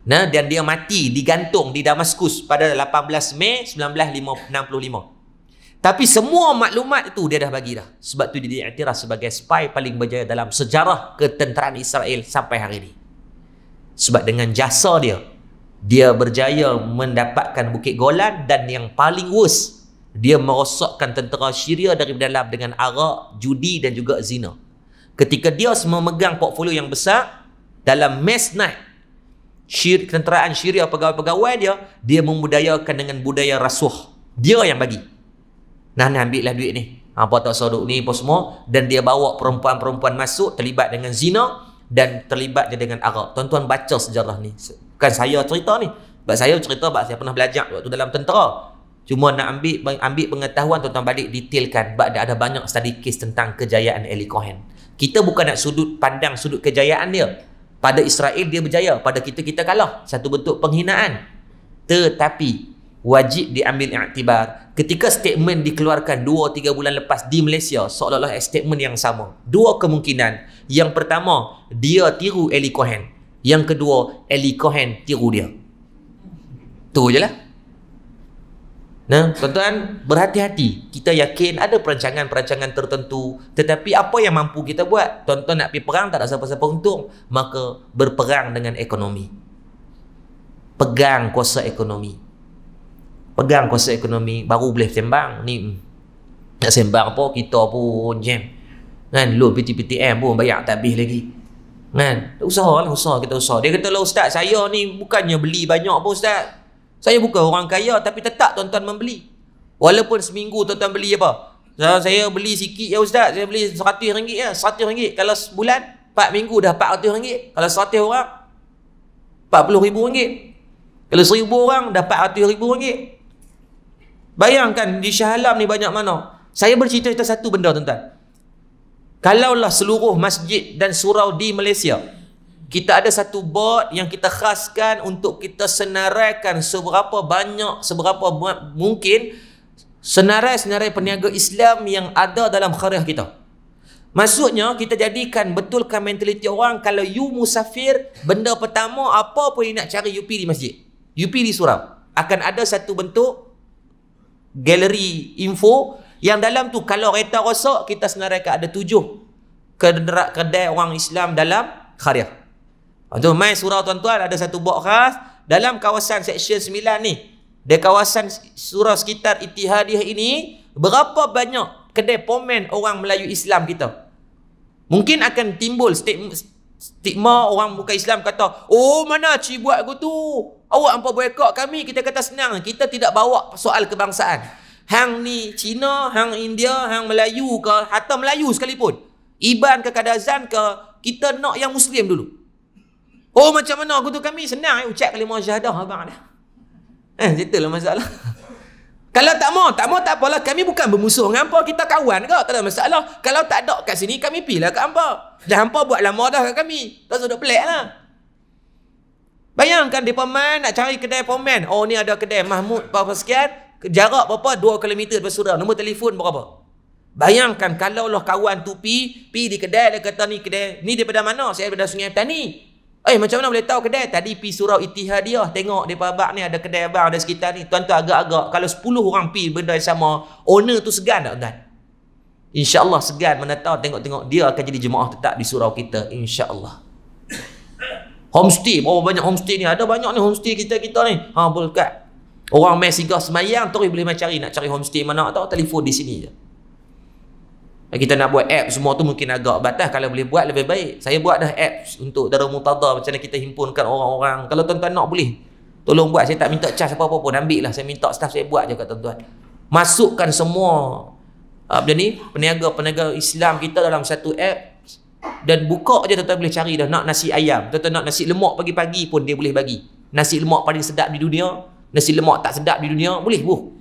Nah, dan dia mati digantung di Damaskus pada 18 Mei 1965. Tapi semua maklumat itu dia dah bagi dah. Sebab tu dia diiktiraf sebagai spy paling berjaya dalam sejarah ketenteraan Israel sampai hari ini. Sebab dengan jasa dia, dia berjaya mendapatkan Bukit Golan dan yang paling worst dia merosakkan tentera Syiria dari dalam dengan arak, judi dan juga zina. Ketika dia semua memegang portfolio yang besar dalam mass night syir, tenteraan Syiria pegawai-pegawai dia dia membudayakan dengan budaya rasuah. Dia yang bagi. Nah, ni ambil lah duit ni. Ah, apa tak sodok ni apa semua dan dia bawa perempuan-perempuan masuk terlibat dengan zina dan terlibat dia dengan arak. Tuan-tuan baca sejarah ni. Bukan saya cerita ni. Sebab saya cerita sebab saya pernah belajar waktu dalam tentera. Cuma nak ambil ambil pengetahuan tuan-tuan balik detailkan sebab ada banyak study case tentang kejayaan Eli Cohen. Kita bukan nak sudut pandang sudut kejayaan dia. Pada Israel dia berjaya, pada kita kita kalah. Satu bentuk penghinaan. Tetapi wajib diambil iktibar ketika statement dikeluarkan 2 3 bulan lepas di Malaysia seolah-olah statement yang sama. Dua kemungkinan. Yang pertama, dia tiru Eli Cohen. Yang kedua, Eli Cohen tiru dia. Tu je lah. Nah, tuan-tuan, berhati-hati. Kita yakin ada perancangan-perancangan tertentu. Tetapi apa yang mampu kita buat? Tuan-tuan nak pergi perang, tak ada siapa-siapa untung. Maka berperang dengan ekonomi. Pegang kuasa ekonomi. Pegang kuasa ekonomi, baru boleh sembang. Ni, nak sembang apa? Kita pun jam. Kan, load PTPTM pun banyak tak habis lagi. Kan, usaha lah, usaha kita usaha. Dia kata lah, Ustaz, saya ni bukannya beli banyak pun, Ustaz. Saya bukan orang kaya tapi tetap tuan-tuan membeli. Walaupun seminggu tuan-tuan beli apa? Saya, saya beli sikit ya ustaz, saya beli RM100 ya, RM100. Kalau sebulan 4 minggu dah RM400. Kalau 100 orang RM40,000. Kalau 1000 orang dapat RM400,000. Bayangkan di Shah Alam ni banyak mana. Saya bercerita satu benda tuan-tuan. Kalaulah seluruh masjid dan surau di Malaysia kita ada satu bot yang kita khaskan untuk kita senaraikan seberapa banyak seberapa mungkin senarai-senarai peniaga Islam yang ada dalam khariah kita. Maksudnya kita jadikan betulkan mentaliti orang kalau you musafir benda pertama apa pun nak cari you pergi di masjid. You pergi di surau. Akan ada satu bentuk galeri info yang dalam tu kalau kereta rosak kita senaraikan ada tujuh kedai orang Islam dalam khariah. Untuk ah, main surah tuan-tuan ada satu buah khas dalam kawasan Seksyen 9 ni. Di kawasan Surau sekitar Itihadiah ini berapa banyak kedai pomen orang Melayu Islam kita? Mungkin akan timbul stigma orang bukan Islam kata, "Oh, mana cik buat aku tu? Awak hangpa boikot kami." Kita kata senang, kita tidak bawa soal kebangsaan. Hang ni Cina, hang India, hang Melayu ke, hatta Melayu sekalipun. Iban ke Kadazan ke, kita nak yang Muslim dulu. Oh macam mana aku tu kami senang eh ucap kalimah syahadah abang dah. Eh settle lah masalah. Kalau tak mau, tak mau tak apalah. Kami bukan bermusuh dengan hampa. Kita kawan ke? Tak ada masalah. Kalau tak ada kat sini, kami pilah kat hampa. Dah hampa buat lama dah kat kami. Tak sudah pelik lah. Bayangkan mereka main nak cari kedai pomen. Oh ni ada kedai Mahmud berapa sekian. Jarak berapa? 2 km daripada surau. Nombor telefon berapa? Bayangkan kalau lah kawan tu pi, pi di kedai dia kata ni kedai. Ni daripada mana? Saya daripada Sungai Petani. Eh macam mana boleh tahu kedai? Tadi pi surau itihadiah tengok di pabak ni ada kedai abang ada sekitar ni. Tuan-tuan agak-agak kalau 10 orang pi benda yang sama, owner tu segan tak Insya Allah segan mana tahu tengok-tengok dia akan jadi jemaah tetap di surau kita. Insya Allah Homestay, berapa banyak homestay ni? Ada banyak ni homestay kita-kita ni. Ha, berkat. Orang main singgah semayang, terus boleh main cari. Nak cari homestay mana tahu, telefon di sini je. Eh, kita nak buat app semua tu mungkin agak batas kalau boleh buat lebih baik saya buat dah apps untuk darah mutada macam mana kita himpunkan orang-orang kalau tuan-tuan nak boleh tolong buat saya tak minta charge apa-apa pun ambil lah saya minta staff saya buat je kat tuan-tuan masukkan semua apa ah, ni peniaga-peniaga Islam kita dalam satu app dan buka je tuan-tuan boleh cari dah nak nasi ayam tuan-tuan nak nasi lemak pagi-pagi pun dia boleh bagi nasi lemak paling sedap di dunia nasi lemak tak sedap di dunia boleh buh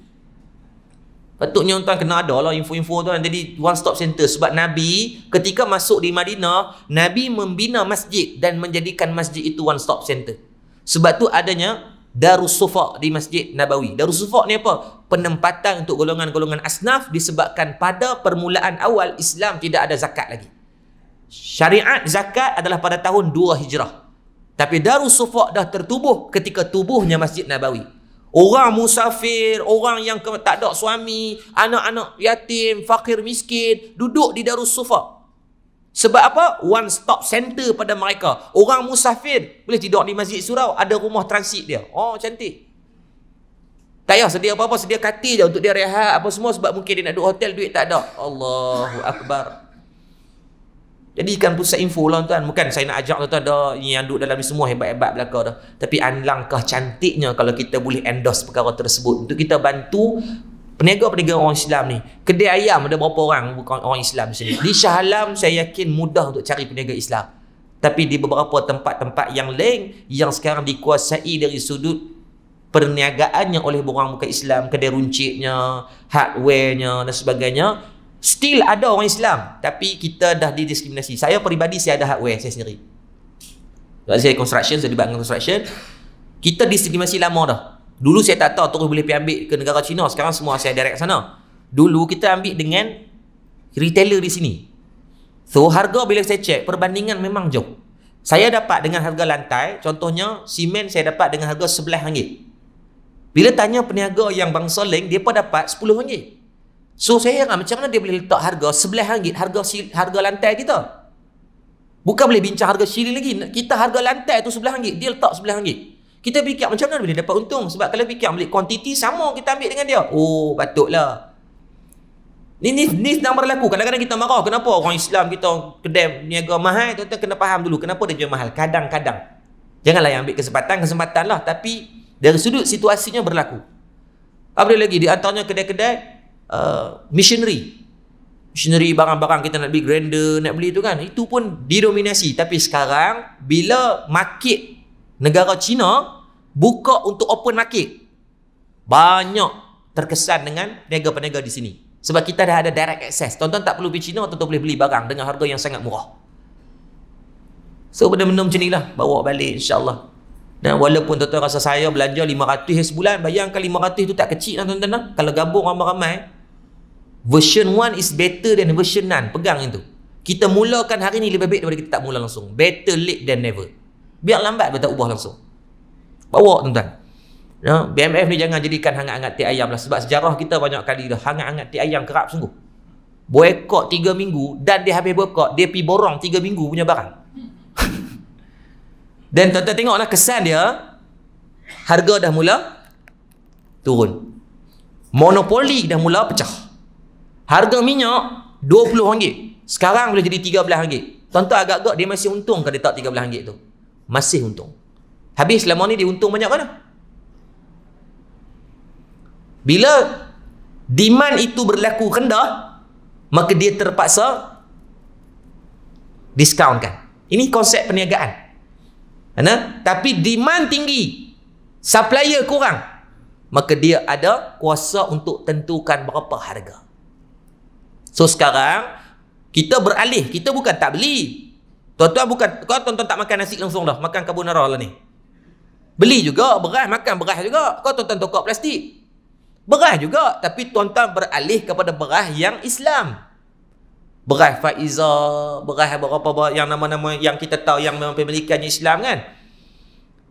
Patutnya tuan kena ada lah info-info tuan. Jadi one stop center. Sebab Nabi ketika masuk di Madinah, Nabi membina masjid dan menjadikan masjid itu one stop center. Sebab tu adanya Darussufa di Masjid Nabawi. Darussufa ni apa? Penempatan untuk golongan-golongan asnaf disebabkan pada permulaan awal Islam tidak ada zakat lagi. Syariat zakat adalah pada tahun 2 Hijrah. Tapi Darussufa dah tertubuh ketika tubuhnya Masjid Nabawi. Orang musafir, orang yang tak ada suami, anak-anak yatim, fakir, miskin, duduk di Darus Sufa. Sebab apa? One stop center pada mereka. Orang musafir boleh tidur di masjid surau, ada rumah transit dia. Oh, cantik. Tak payah sedia apa-apa, sedia katil je untuk dia rehat apa semua sebab mungkin dia nak duduk hotel, duit tak ada. Allahu Akbar. Jadi ikan pusat info lah tuan. Bukan saya nak ajak tuan-tuan ada yang duduk dalam ni semua hebat-hebat belaka dah. Tapi anlangkah cantiknya kalau kita boleh endorse perkara tersebut. Untuk kita bantu peniaga-peniaga orang Islam ni. Kedai ayam ada berapa orang bukan orang Islam sini. Di Shah Alam saya yakin mudah untuk cari peniaga Islam. Tapi di beberapa tempat-tempat yang lain yang sekarang dikuasai dari sudut perniagaannya oleh orang bukan Islam, kedai runcitnya, hardware-nya dan sebagainya, Still ada orang Islam Tapi kita dah didiskriminasi Saya peribadi saya ada hardware saya sendiri Sebab saya construction, saya dibatkan construction Kita diskriminasi lama dah Dulu saya tak tahu terus boleh pergi ambil ke negara China Sekarang semua saya direct sana Dulu kita ambil dengan retailer di sini So harga bila saya check perbandingan memang jauh Saya dapat dengan harga lantai Contohnya semen saya dapat dengan harga RM11 Bila tanya peniaga yang bangsa link Dia pun dapat RM10 So saya heran macam mana dia boleh letak harga sebelah langit harga harga lantai kita. Bukan boleh bincang harga syiling lagi. Kita harga lantai tu sebelah langit. Dia letak sebelah langit. Kita fikir macam mana boleh dapat untung. Sebab kalau fikir beli kuantiti sama kita ambil dengan dia. Oh patutlah. Ni ni ni sedang berlaku. Kadang-kadang kita marah. Kenapa orang Islam kita kedai niaga mahal. tuan kena faham dulu. Kenapa dia jual mahal. Kadang-kadang. Janganlah yang ambil kesempatan. kesempatanlah. Tapi dari sudut situasinya berlaku. Apa lagi? Di antaranya kedai-kedai uh, missionary missionary barang-barang kita nak beli grander nak beli tu kan itu pun didominasi tapi sekarang bila market negara China buka untuk open market banyak terkesan dengan peniaga-peniaga di sini sebab kita dah ada direct access Tonton tak perlu pergi China Tonton boleh beli barang dengan harga yang sangat murah so benda-benda macam inilah bawa balik insyaAllah dan walaupun tuan-tuan rasa saya belanja RM500 sebulan bayangkan RM500 tu tak kecil lah tuan-tuan lah. kalau gabung ramai-ramai Version 1 is better than version 9 Pegang itu. Kita mulakan hari ni lebih baik daripada kita tak mula langsung Better late than never Biar lambat kita ubah langsung Bawa tuan-tuan ya, BMF ni jangan jadikan hangat-hangat ti ayam lah Sebab sejarah kita banyak kali dah hangat-hangat ti ayam kerap sungguh Boykot 3 minggu Dan dia habis boykot Dia pergi borong 3 minggu punya barang Dan tuan-tuan tengoklah kesan dia Harga dah mula Turun Monopoli dah mula pecah Harga minyak RM20. Sekarang boleh jadi RM13. Tuan-tuan agak-agak dia masih untung kalau dia tak RM13 tu. Masih untung. Habis selama ni dia untung banyak mana? Bila demand itu berlaku rendah, maka dia terpaksa diskaunkan. Ini konsep perniagaan. Mana? Tapi demand tinggi, supplier kurang, maka dia ada kuasa untuk tentukan berapa harga. So sekarang kita beralih, kita bukan tak beli. Tuan-tuan bukan kau tonton tak makan nasi langsung dah, makan carbonara lah ni. Beli juga beras, makan beras juga. Kau tonton tuan tokok plastik. Beras juga, tapi tuan-tuan beralih kepada beras yang Islam. Beras Faiza, beras berapa-apa yang nama-nama yang kita tahu yang memang pemilikannya Islam kan?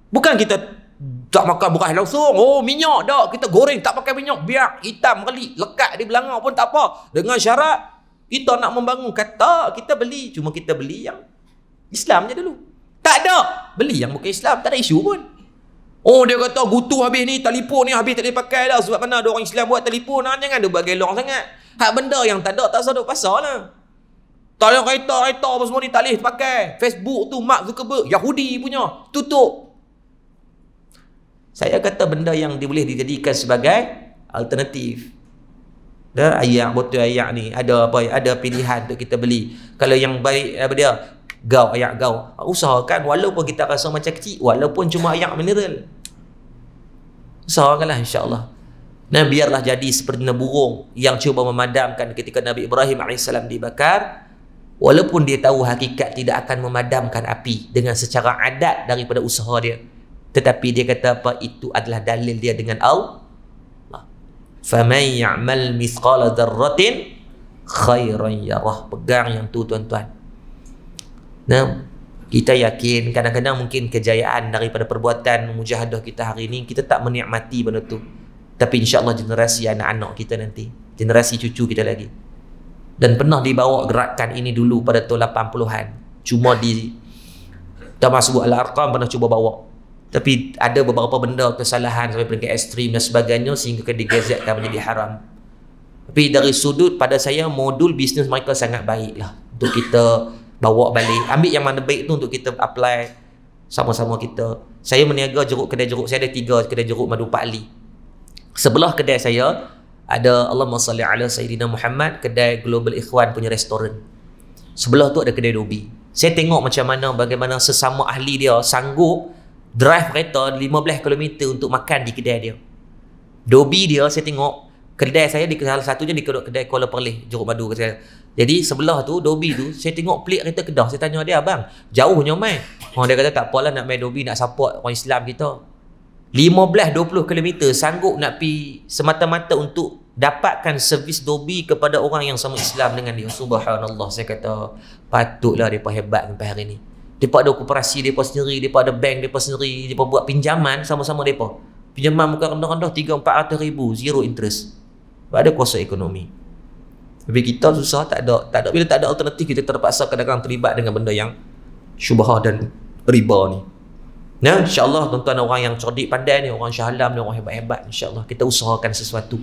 Bukan kita tak makan beras langsung. Oh, minyak dah. Kita goreng tak pakai minyak. Biar hitam kali. Lekat di belanga pun tak apa. Dengan syarat, kita nak membangun. Kata, kita beli. Cuma kita beli yang Islam je dulu. Tak ada. Beli yang bukan Islam. Tak ada isu pun. Oh, dia kata, gutu habis ni. Telefon ni habis tak boleh pakai dah. Sebab mana ada orang Islam buat telefon. Nah, jangan dia buat gelong sangat. Hak benda yang tak ada, tak sadar pasal lah. Tak ada kereta-kereta apa semua ni. Tak boleh pakai. Facebook tu, Mark Zuckerberg. Yahudi punya. Tutup saya kata benda yang boleh dijadikan sebagai alternatif ada ayak botol ayak ni ada apa ada pilihan untuk kita beli kalau yang baik apa dia gau ayak gau usahakan walaupun kita rasa macam kecil walaupun cuma ayak mineral usahakanlah insyaallah dan biarlah jadi seperti burung yang cuba memadamkan ketika Nabi Ibrahim AS dibakar walaupun dia tahu hakikat tidak akan memadamkan api dengan secara adat daripada usaha dia tetapi dia kata apa itu adalah dalil dia dengan Allah faman ya'mal misqala dzarratin khairan yarah pegang yang tu tuan-tuan nah kita yakin kadang-kadang mungkin kejayaan daripada perbuatan mujahadah kita hari ini kita tak menikmati benda tu tapi insyaallah generasi anak-anak kita nanti generasi cucu kita lagi dan pernah dibawa gerakan ini dulu pada tahun 80-an cuma di termasuk al-arqam pernah cuba bawa tapi ada beberapa benda kesalahan sampai peringkat ekstrim dan sebagainya sehingga kena digazetkan menjadi haram tapi dari sudut pada saya modul bisnes mereka sangat baik lah untuk kita bawa balik ambil yang mana baik tu untuk kita apply sama-sama kita saya meniaga jeruk kedai jeruk saya ada tiga kedai jeruk madu Pak Ali. sebelah kedai saya ada Allahumma salli ala Sayyidina Muhammad kedai Global Ikhwan punya restoran sebelah tu ada kedai Dobi saya tengok macam mana bagaimana sesama ahli dia sanggup drive kereta 15km untuk makan di kedai dia dobi dia saya tengok kedai saya di salah satunya di kedai Kuala Perlis Jeruk Madu kata saya jadi sebelah tu dobi tu saya tengok plate kereta Kedah saya tanya dia abang jauhnya mai oh, dia kata tak apalah nak mai dobi nak support orang Islam kita 15-20 km sanggup nak pi semata-mata untuk dapatkan servis dobi kepada orang yang sama Islam dengan dia. Subhanallah saya kata patutlah dia hebat sampai hari ni. Depa ada koperasi depa sendiri, depa ada bank depa sendiri, depa buat pinjaman sama-sama depa. Pinjaman muka rendah-rendah 3 400 ribu, zero interest. Tak ada kuasa ekonomi. Tapi kita susah tak ada tak ada bila tak ada alternatif kita terpaksa kadang-kadang terlibat dengan benda yang syubha dan riba ni. nah, insya-Allah tuan-tuan orang yang cerdik pandai ni, orang syahlam ni, orang hebat-hebat insya-Allah kita usahakan sesuatu.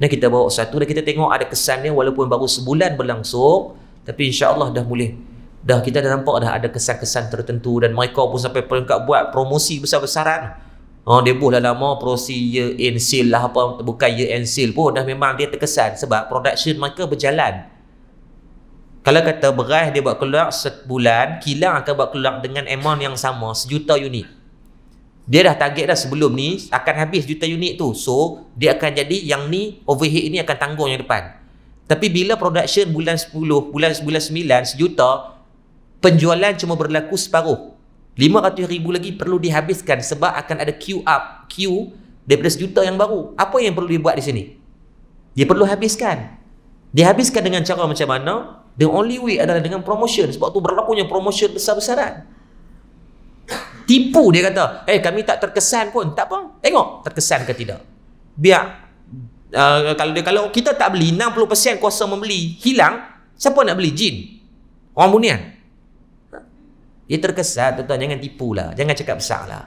Nah kita bawa sesuatu dan kita tengok ada kesannya walaupun baru sebulan berlangsung tapi insya-Allah dah boleh dah kita dah nampak dah ada kesan-kesan tertentu dan mereka pun sampai peringkat buat promosi besar-besaran Oh, dia buh dah lama promosi year in sale lah apa bukan year end sale pun dah memang dia terkesan sebab production mereka berjalan kalau kata beras dia buat keluar sebulan kilang akan buat keluar dengan amount yang sama sejuta unit dia dah target dah sebelum ni akan habis juta unit tu so dia akan jadi yang ni overhead ni akan tanggung yang depan tapi bila production bulan 10 bulan bulan 9 sejuta penjualan cuma berlaku separuh. RM500,000 lagi perlu dihabiskan sebab akan ada queue up, queue daripada sejuta yang baru. Apa yang perlu dibuat di sini? Dia perlu habiskan. Dia habiskan dengan cara macam mana? The only way adalah dengan promotion. Sebab tu berlakunya promotion besar-besaran. Tipu dia kata, eh hey, kami tak terkesan pun. Tak apa, tengok terkesan ke tidak. Biar uh, kalau dia, kalau kita tak beli, 60% kuasa membeli hilang, siapa nak beli? Jin. Orang bunian. Dia terkesat tuan-tuan jangan tipulah. Jangan cakap besar lah.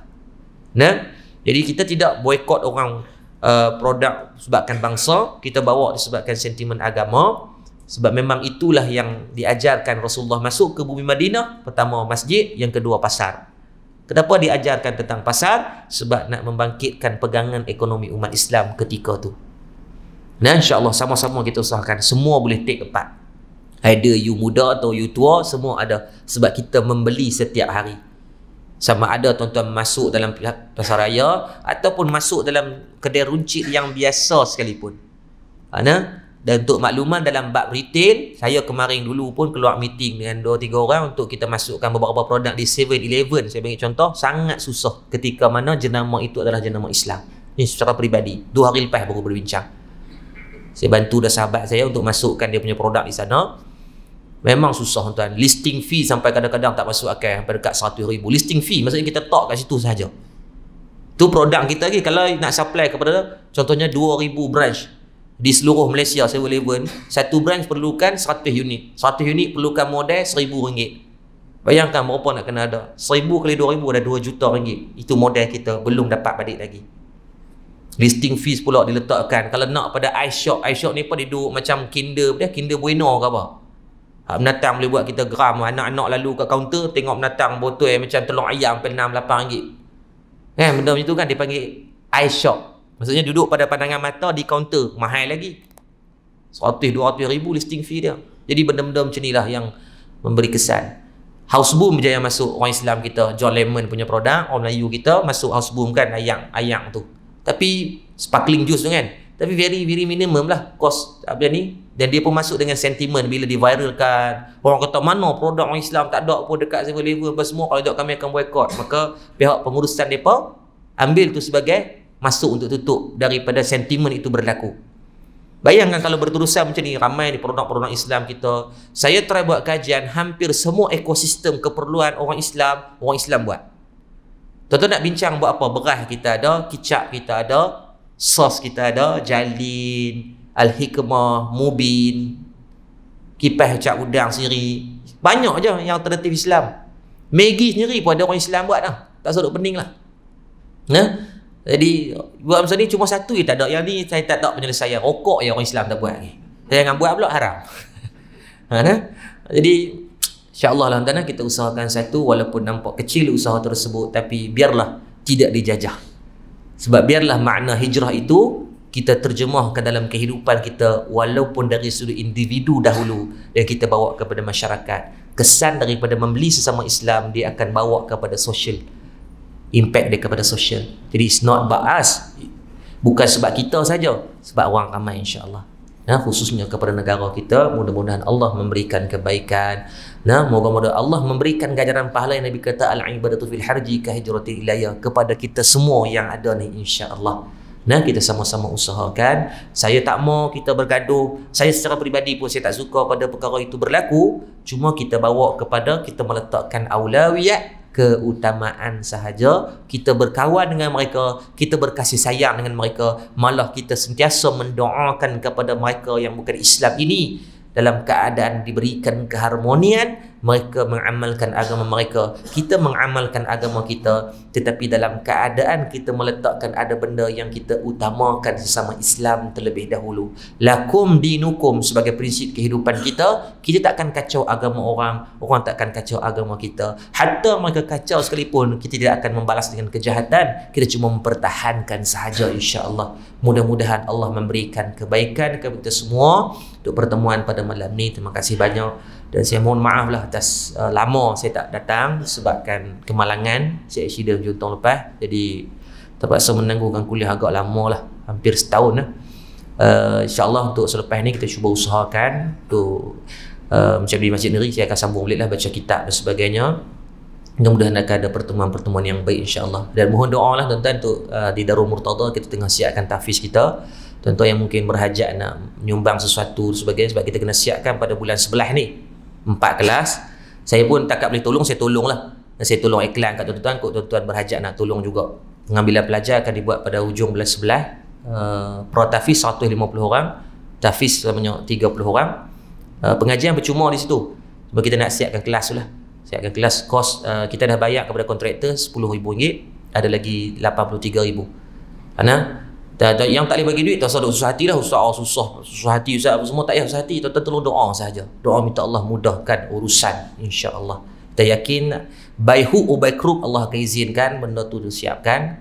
Nah. Jadi kita tidak boikot orang uh, produk sebabkan bangsa, kita bawa disebabkan sentimen agama. Sebab memang itulah yang diajarkan Rasulullah masuk ke bumi Madinah, pertama masjid, yang kedua pasar. Kenapa diajarkan tentang pasar? Sebab nak membangkitkan pegangan ekonomi umat Islam ketika tu. Nah, insyaallah sama-sama kita usahakan semua boleh take part. Ada you muda atau you tua, semua ada. Sebab kita membeli setiap hari. Sama ada tuan-tuan masuk dalam pasar raya ataupun masuk dalam kedai runcit yang biasa sekalipun. Ana ha, dan untuk makluman dalam bab retail, saya kemarin dulu pun keluar meeting dengan dua tiga orang untuk kita masukkan beberapa produk di 7-Eleven. Saya bagi contoh, sangat susah ketika mana jenama itu adalah jenama Islam. Ini secara peribadi. Dua hari lepas baru berbincang. Saya bantu dah sahabat saya untuk masukkan dia punya produk di sana. Memang susah tuan. Listing fee sampai kadang-kadang tak masuk akal sampai dekat 100 ribu. Listing fee maksudnya kita talk kat situ sahaja. Tu produk kita lagi kalau nak supply kepada contohnya 2000 branch di seluruh Malaysia saya 7-Eleven satu branch perlukan 100 unit 100 unit perlukan modal seribu ringgit bayangkan berapa nak kena ada seribu kali dua ribu ada dua juta ringgit. itu modal kita belum dapat balik lagi listing fees pula diletakkan kalau nak pada iShop iShop ni pun dia duduk macam kinder dia kinder bueno ke apa menatang ah, boleh buat kita geram anak-anak lalu kat kaunter tengok menatang botol yang macam telur ayam pernah 6 8 ringgit kan eh, benda macam tu kan dia panggil eye shop maksudnya duduk pada pandangan mata di kaunter mahal lagi 100 200 ribu listing fee dia jadi benda-benda macam inilah yang memberi kesan house boom yang masuk orang Islam kita John Lemon punya produk orang Melayu kita masuk house boom kan ayang ayang tu tapi sparkling juice tu kan tapi very very minimum lah cost apa ni dan dia pun masuk dengan sentimen bila diviralkan. Orang kata mana produk orang Islam tak ada pun dekat Seven Eleven apa semua kalau tak kami akan boikot. Maka pihak pengurusan depa ambil tu sebagai masuk untuk tutup daripada sentimen itu berlaku. Bayangkan kalau berterusan macam ni ramai ni produk-produk Islam kita. Saya try buat kajian hampir semua ekosistem keperluan orang Islam, orang Islam buat. Tuan-tuan nak bincang buat apa? Beras kita ada, kicap kita ada, sos kita ada, jalin, Al-Hikmah, Mubin Kipah cak udang siri Banyak je yang alternatif Islam Maggi sendiri pun ada orang Islam buat dah Tak sedap pening lah Nah, ya? Jadi buat masa ni cuma satu je tak ada Yang ni saya tak ada penyelesaian Rokok yang orang Islam tak buat ni Saya jangan buat pula haram ha? Ya? Jadi InsyaAllah lah tanah kita usahakan satu Walaupun nampak kecil usaha tersebut Tapi biarlah tidak dijajah Sebab biarlah makna hijrah itu kita terjemah ke dalam kehidupan kita walaupun dari sudut individu dahulu yang kita bawa kepada masyarakat kesan daripada membeli sesama Islam dia akan bawa kepada social impact dia kepada social jadi it's not about us bukan sebab kita saja sebab orang ramai insyaAllah Nah, khususnya kepada negara kita mudah-mudahan Allah memberikan kebaikan nah moga-moga Allah memberikan ganjaran pahala yang Nabi kata al-ibadatu fil harji ka hijratil ilayah kepada kita semua yang ada ni insya-Allah Nah kita sama-sama usahakan. Saya tak mau kita bergaduh. Saya secara peribadi pun saya tak suka pada perkara itu berlaku. Cuma kita bawa kepada kita meletakkan aulawiyat keutamaan sahaja kita berkawan dengan mereka kita berkasih sayang dengan mereka malah kita sentiasa mendoakan kepada mereka yang bukan Islam ini dalam keadaan diberikan keharmonian mereka mengamalkan agama mereka kita mengamalkan agama kita tetapi dalam keadaan kita meletakkan ada benda yang kita utamakan sesama Islam terlebih dahulu lakum dinukum sebagai prinsip kehidupan kita kita takkan kacau agama orang orang takkan kacau agama kita hatta mereka kacau sekalipun kita tidak akan membalas dengan kejahatan kita cuma mempertahankan sahaja Insya Allah, mudah-mudahan Allah memberikan kebaikan kepada kita semua untuk pertemuan pada malam ni terima kasih banyak dan saya mohon maaf lah atas uh, lama saya tak datang sebabkan kemalangan saya accident juntung lepas jadi terpaksa menangguhkan kuliah agak lama lah hampir setahun lah uh, insyaAllah untuk selepas ni kita cuba usahakan untuk uh, macam di Masjid Negeri saya akan sambung balik lah baca kitab dan sebagainya Dan mudah-mudahan akan ada pertemuan-pertemuan yang baik insyaAllah dan mohon doa lah tuan-tuan untuk uh, di Darul Murtada kita tengah siapkan tafiz kita tuan-tuan yang mungkin berhajat nak menyumbang sesuatu sebagainya sebab kita kena siapkan pada bulan sebelah ni empat kelas saya pun tak boleh tolong saya tolonglah dan saya tolong iklan kat tuan-tuan kot tuan-tuan berhajat nak tolong juga pengambilan pelajar akan dibuat pada hujung belas sebelah uh, pro tafis 150 orang tafis namanya 30 orang uh, pengajian bercuma di situ sebab kita nak siapkan kelas tu lah siapkan kelas kos uh, kita dah bayar kepada kontraktor RM10,000 ada lagi RM83,000 kerana tak, ada yang tak boleh bagi duit, tak usah susah hati lah. Ustaz, oh, susah. Susah hati, Usah apa semua. Tak payah susah hati. Tuan-tuan, tolong doa saja. Doa minta Allah mudahkan urusan. InsyaAllah. Kita yakin, baihu ubaikruk Allah akan izinkan. Benda tu disiapkan.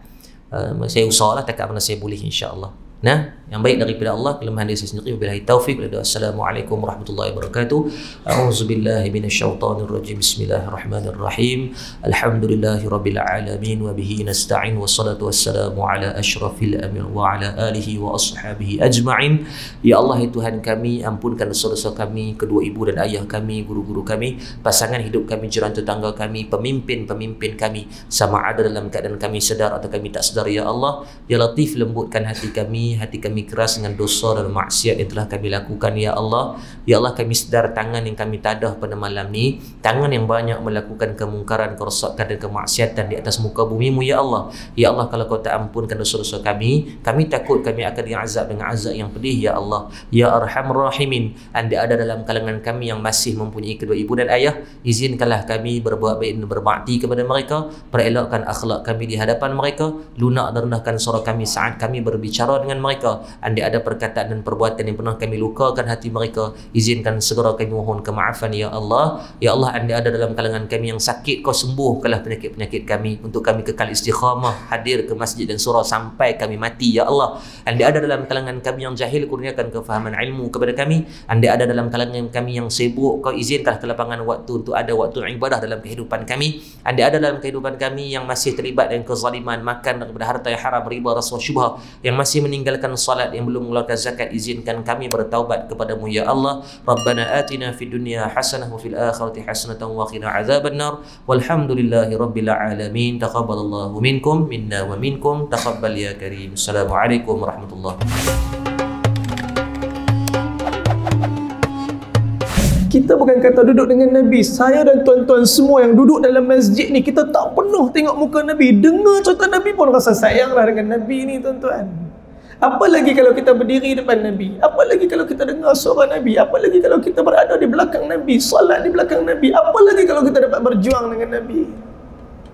Uh, saya usahlah. Tak mana saya boleh, Insya Allah. Nah, yang baik daripada Allah kelemahan diri saya sendiri wabillahi taufik wa assalamualaikum warahmatullahi wabarakatuh auzubillahi minasyaitonir rajim bismillahirrahmanirrahim alhamdulillahirabbil alamin wa bihi nasta'in wassalatu wassalamu ala asyrafil amil wa ala alihi wa ashabihi ajma'in ya Allah ya Tuhan kami ampunkan dosa-dosa kami kedua ibu dan ayah kami guru-guru kami pasangan hidup kami jiran tetangga kami pemimpin-pemimpin kami sama ada dalam keadaan kami sedar atau kami tak sedar ya Allah ya latif lembutkan hati kami hati kami keras dengan dosa dan maksiat yang telah kami lakukan Ya Allah Ya Allah kami sedar tangan yang kami tadah pada malam ni Tangan yang banyak melakukan kemungkaran, kerosakan dan kemaksiatan di atas muka bumimu Ya Allah Ya Allah kalau kau tak ampunkan dosa-dosa kami Kami takut kami akan diazab dengan azab yang pedih Ya Allah Ya Arham Rahimin Anda ada dalam kalangan kami yang masih mempunyai kedua ibu dan ayah Izinkanlah kami berbuat baik dan berbakti kepada mereka perelakkan akhlak kami di hadapan mereka Lunak dan rendahkan suara kami saat kami berbicara dengan mereka andai ada perkataan dan perbuatan yang pernah kami lukakan hati mereka izinkan segera kami mohon kemaafan ya Allah ya Allah andai ada dalam kalangan kami yang sakit kau sembuh, kalah penyakit-penyakit kami untuk kami kekal istiqamah hadir ke masjid dan surau sampai kami mati ya Allah andai ada dalam kalangan kami yang jahil kurniakan kefahaman ilmu kepada kami andai ada dalam kalangan kami yang sibuk kau izinkan kelapangan waktu untuk ada waktu ibadah dalam kehidupan kami andai ada dalam kehidupan kami yang masih terlibat dengan kezaliman makan daripada harta yang haram riba rasuah syubha yang masih meninggalkan salat salat yang belum mengeluarkan zakat izinkan kami bertaubat kepadamu ya Allah Rabbana atina fi dunya hasanah wa fil akhirati hasanah wa qina azaban nar walhamdulillahi rabbil alamin taqabbalallahu minkum minna wa minkum taqabbal ya karim assalamualaikum warahmatullahi kita bukan kata duduk dengan Nabi. Saya dan tuan-tuan semua yang duduk dalam masjid ni, kita tak penuh tengok muka Nabi. Dengar cerita Nabi pun rasa sayanglah dengan Nabi ni, tuan-tuan. Apa lagi kalau kita berdiri depan Nabi? Apa lagi kalau kita dengar suara Nabi? Apa lagi kalau kita berada di belakang Nabi? Salat di belakang Nabi? Apa lagi kalau kita dapat berjuang dengan Nabi? Nabi?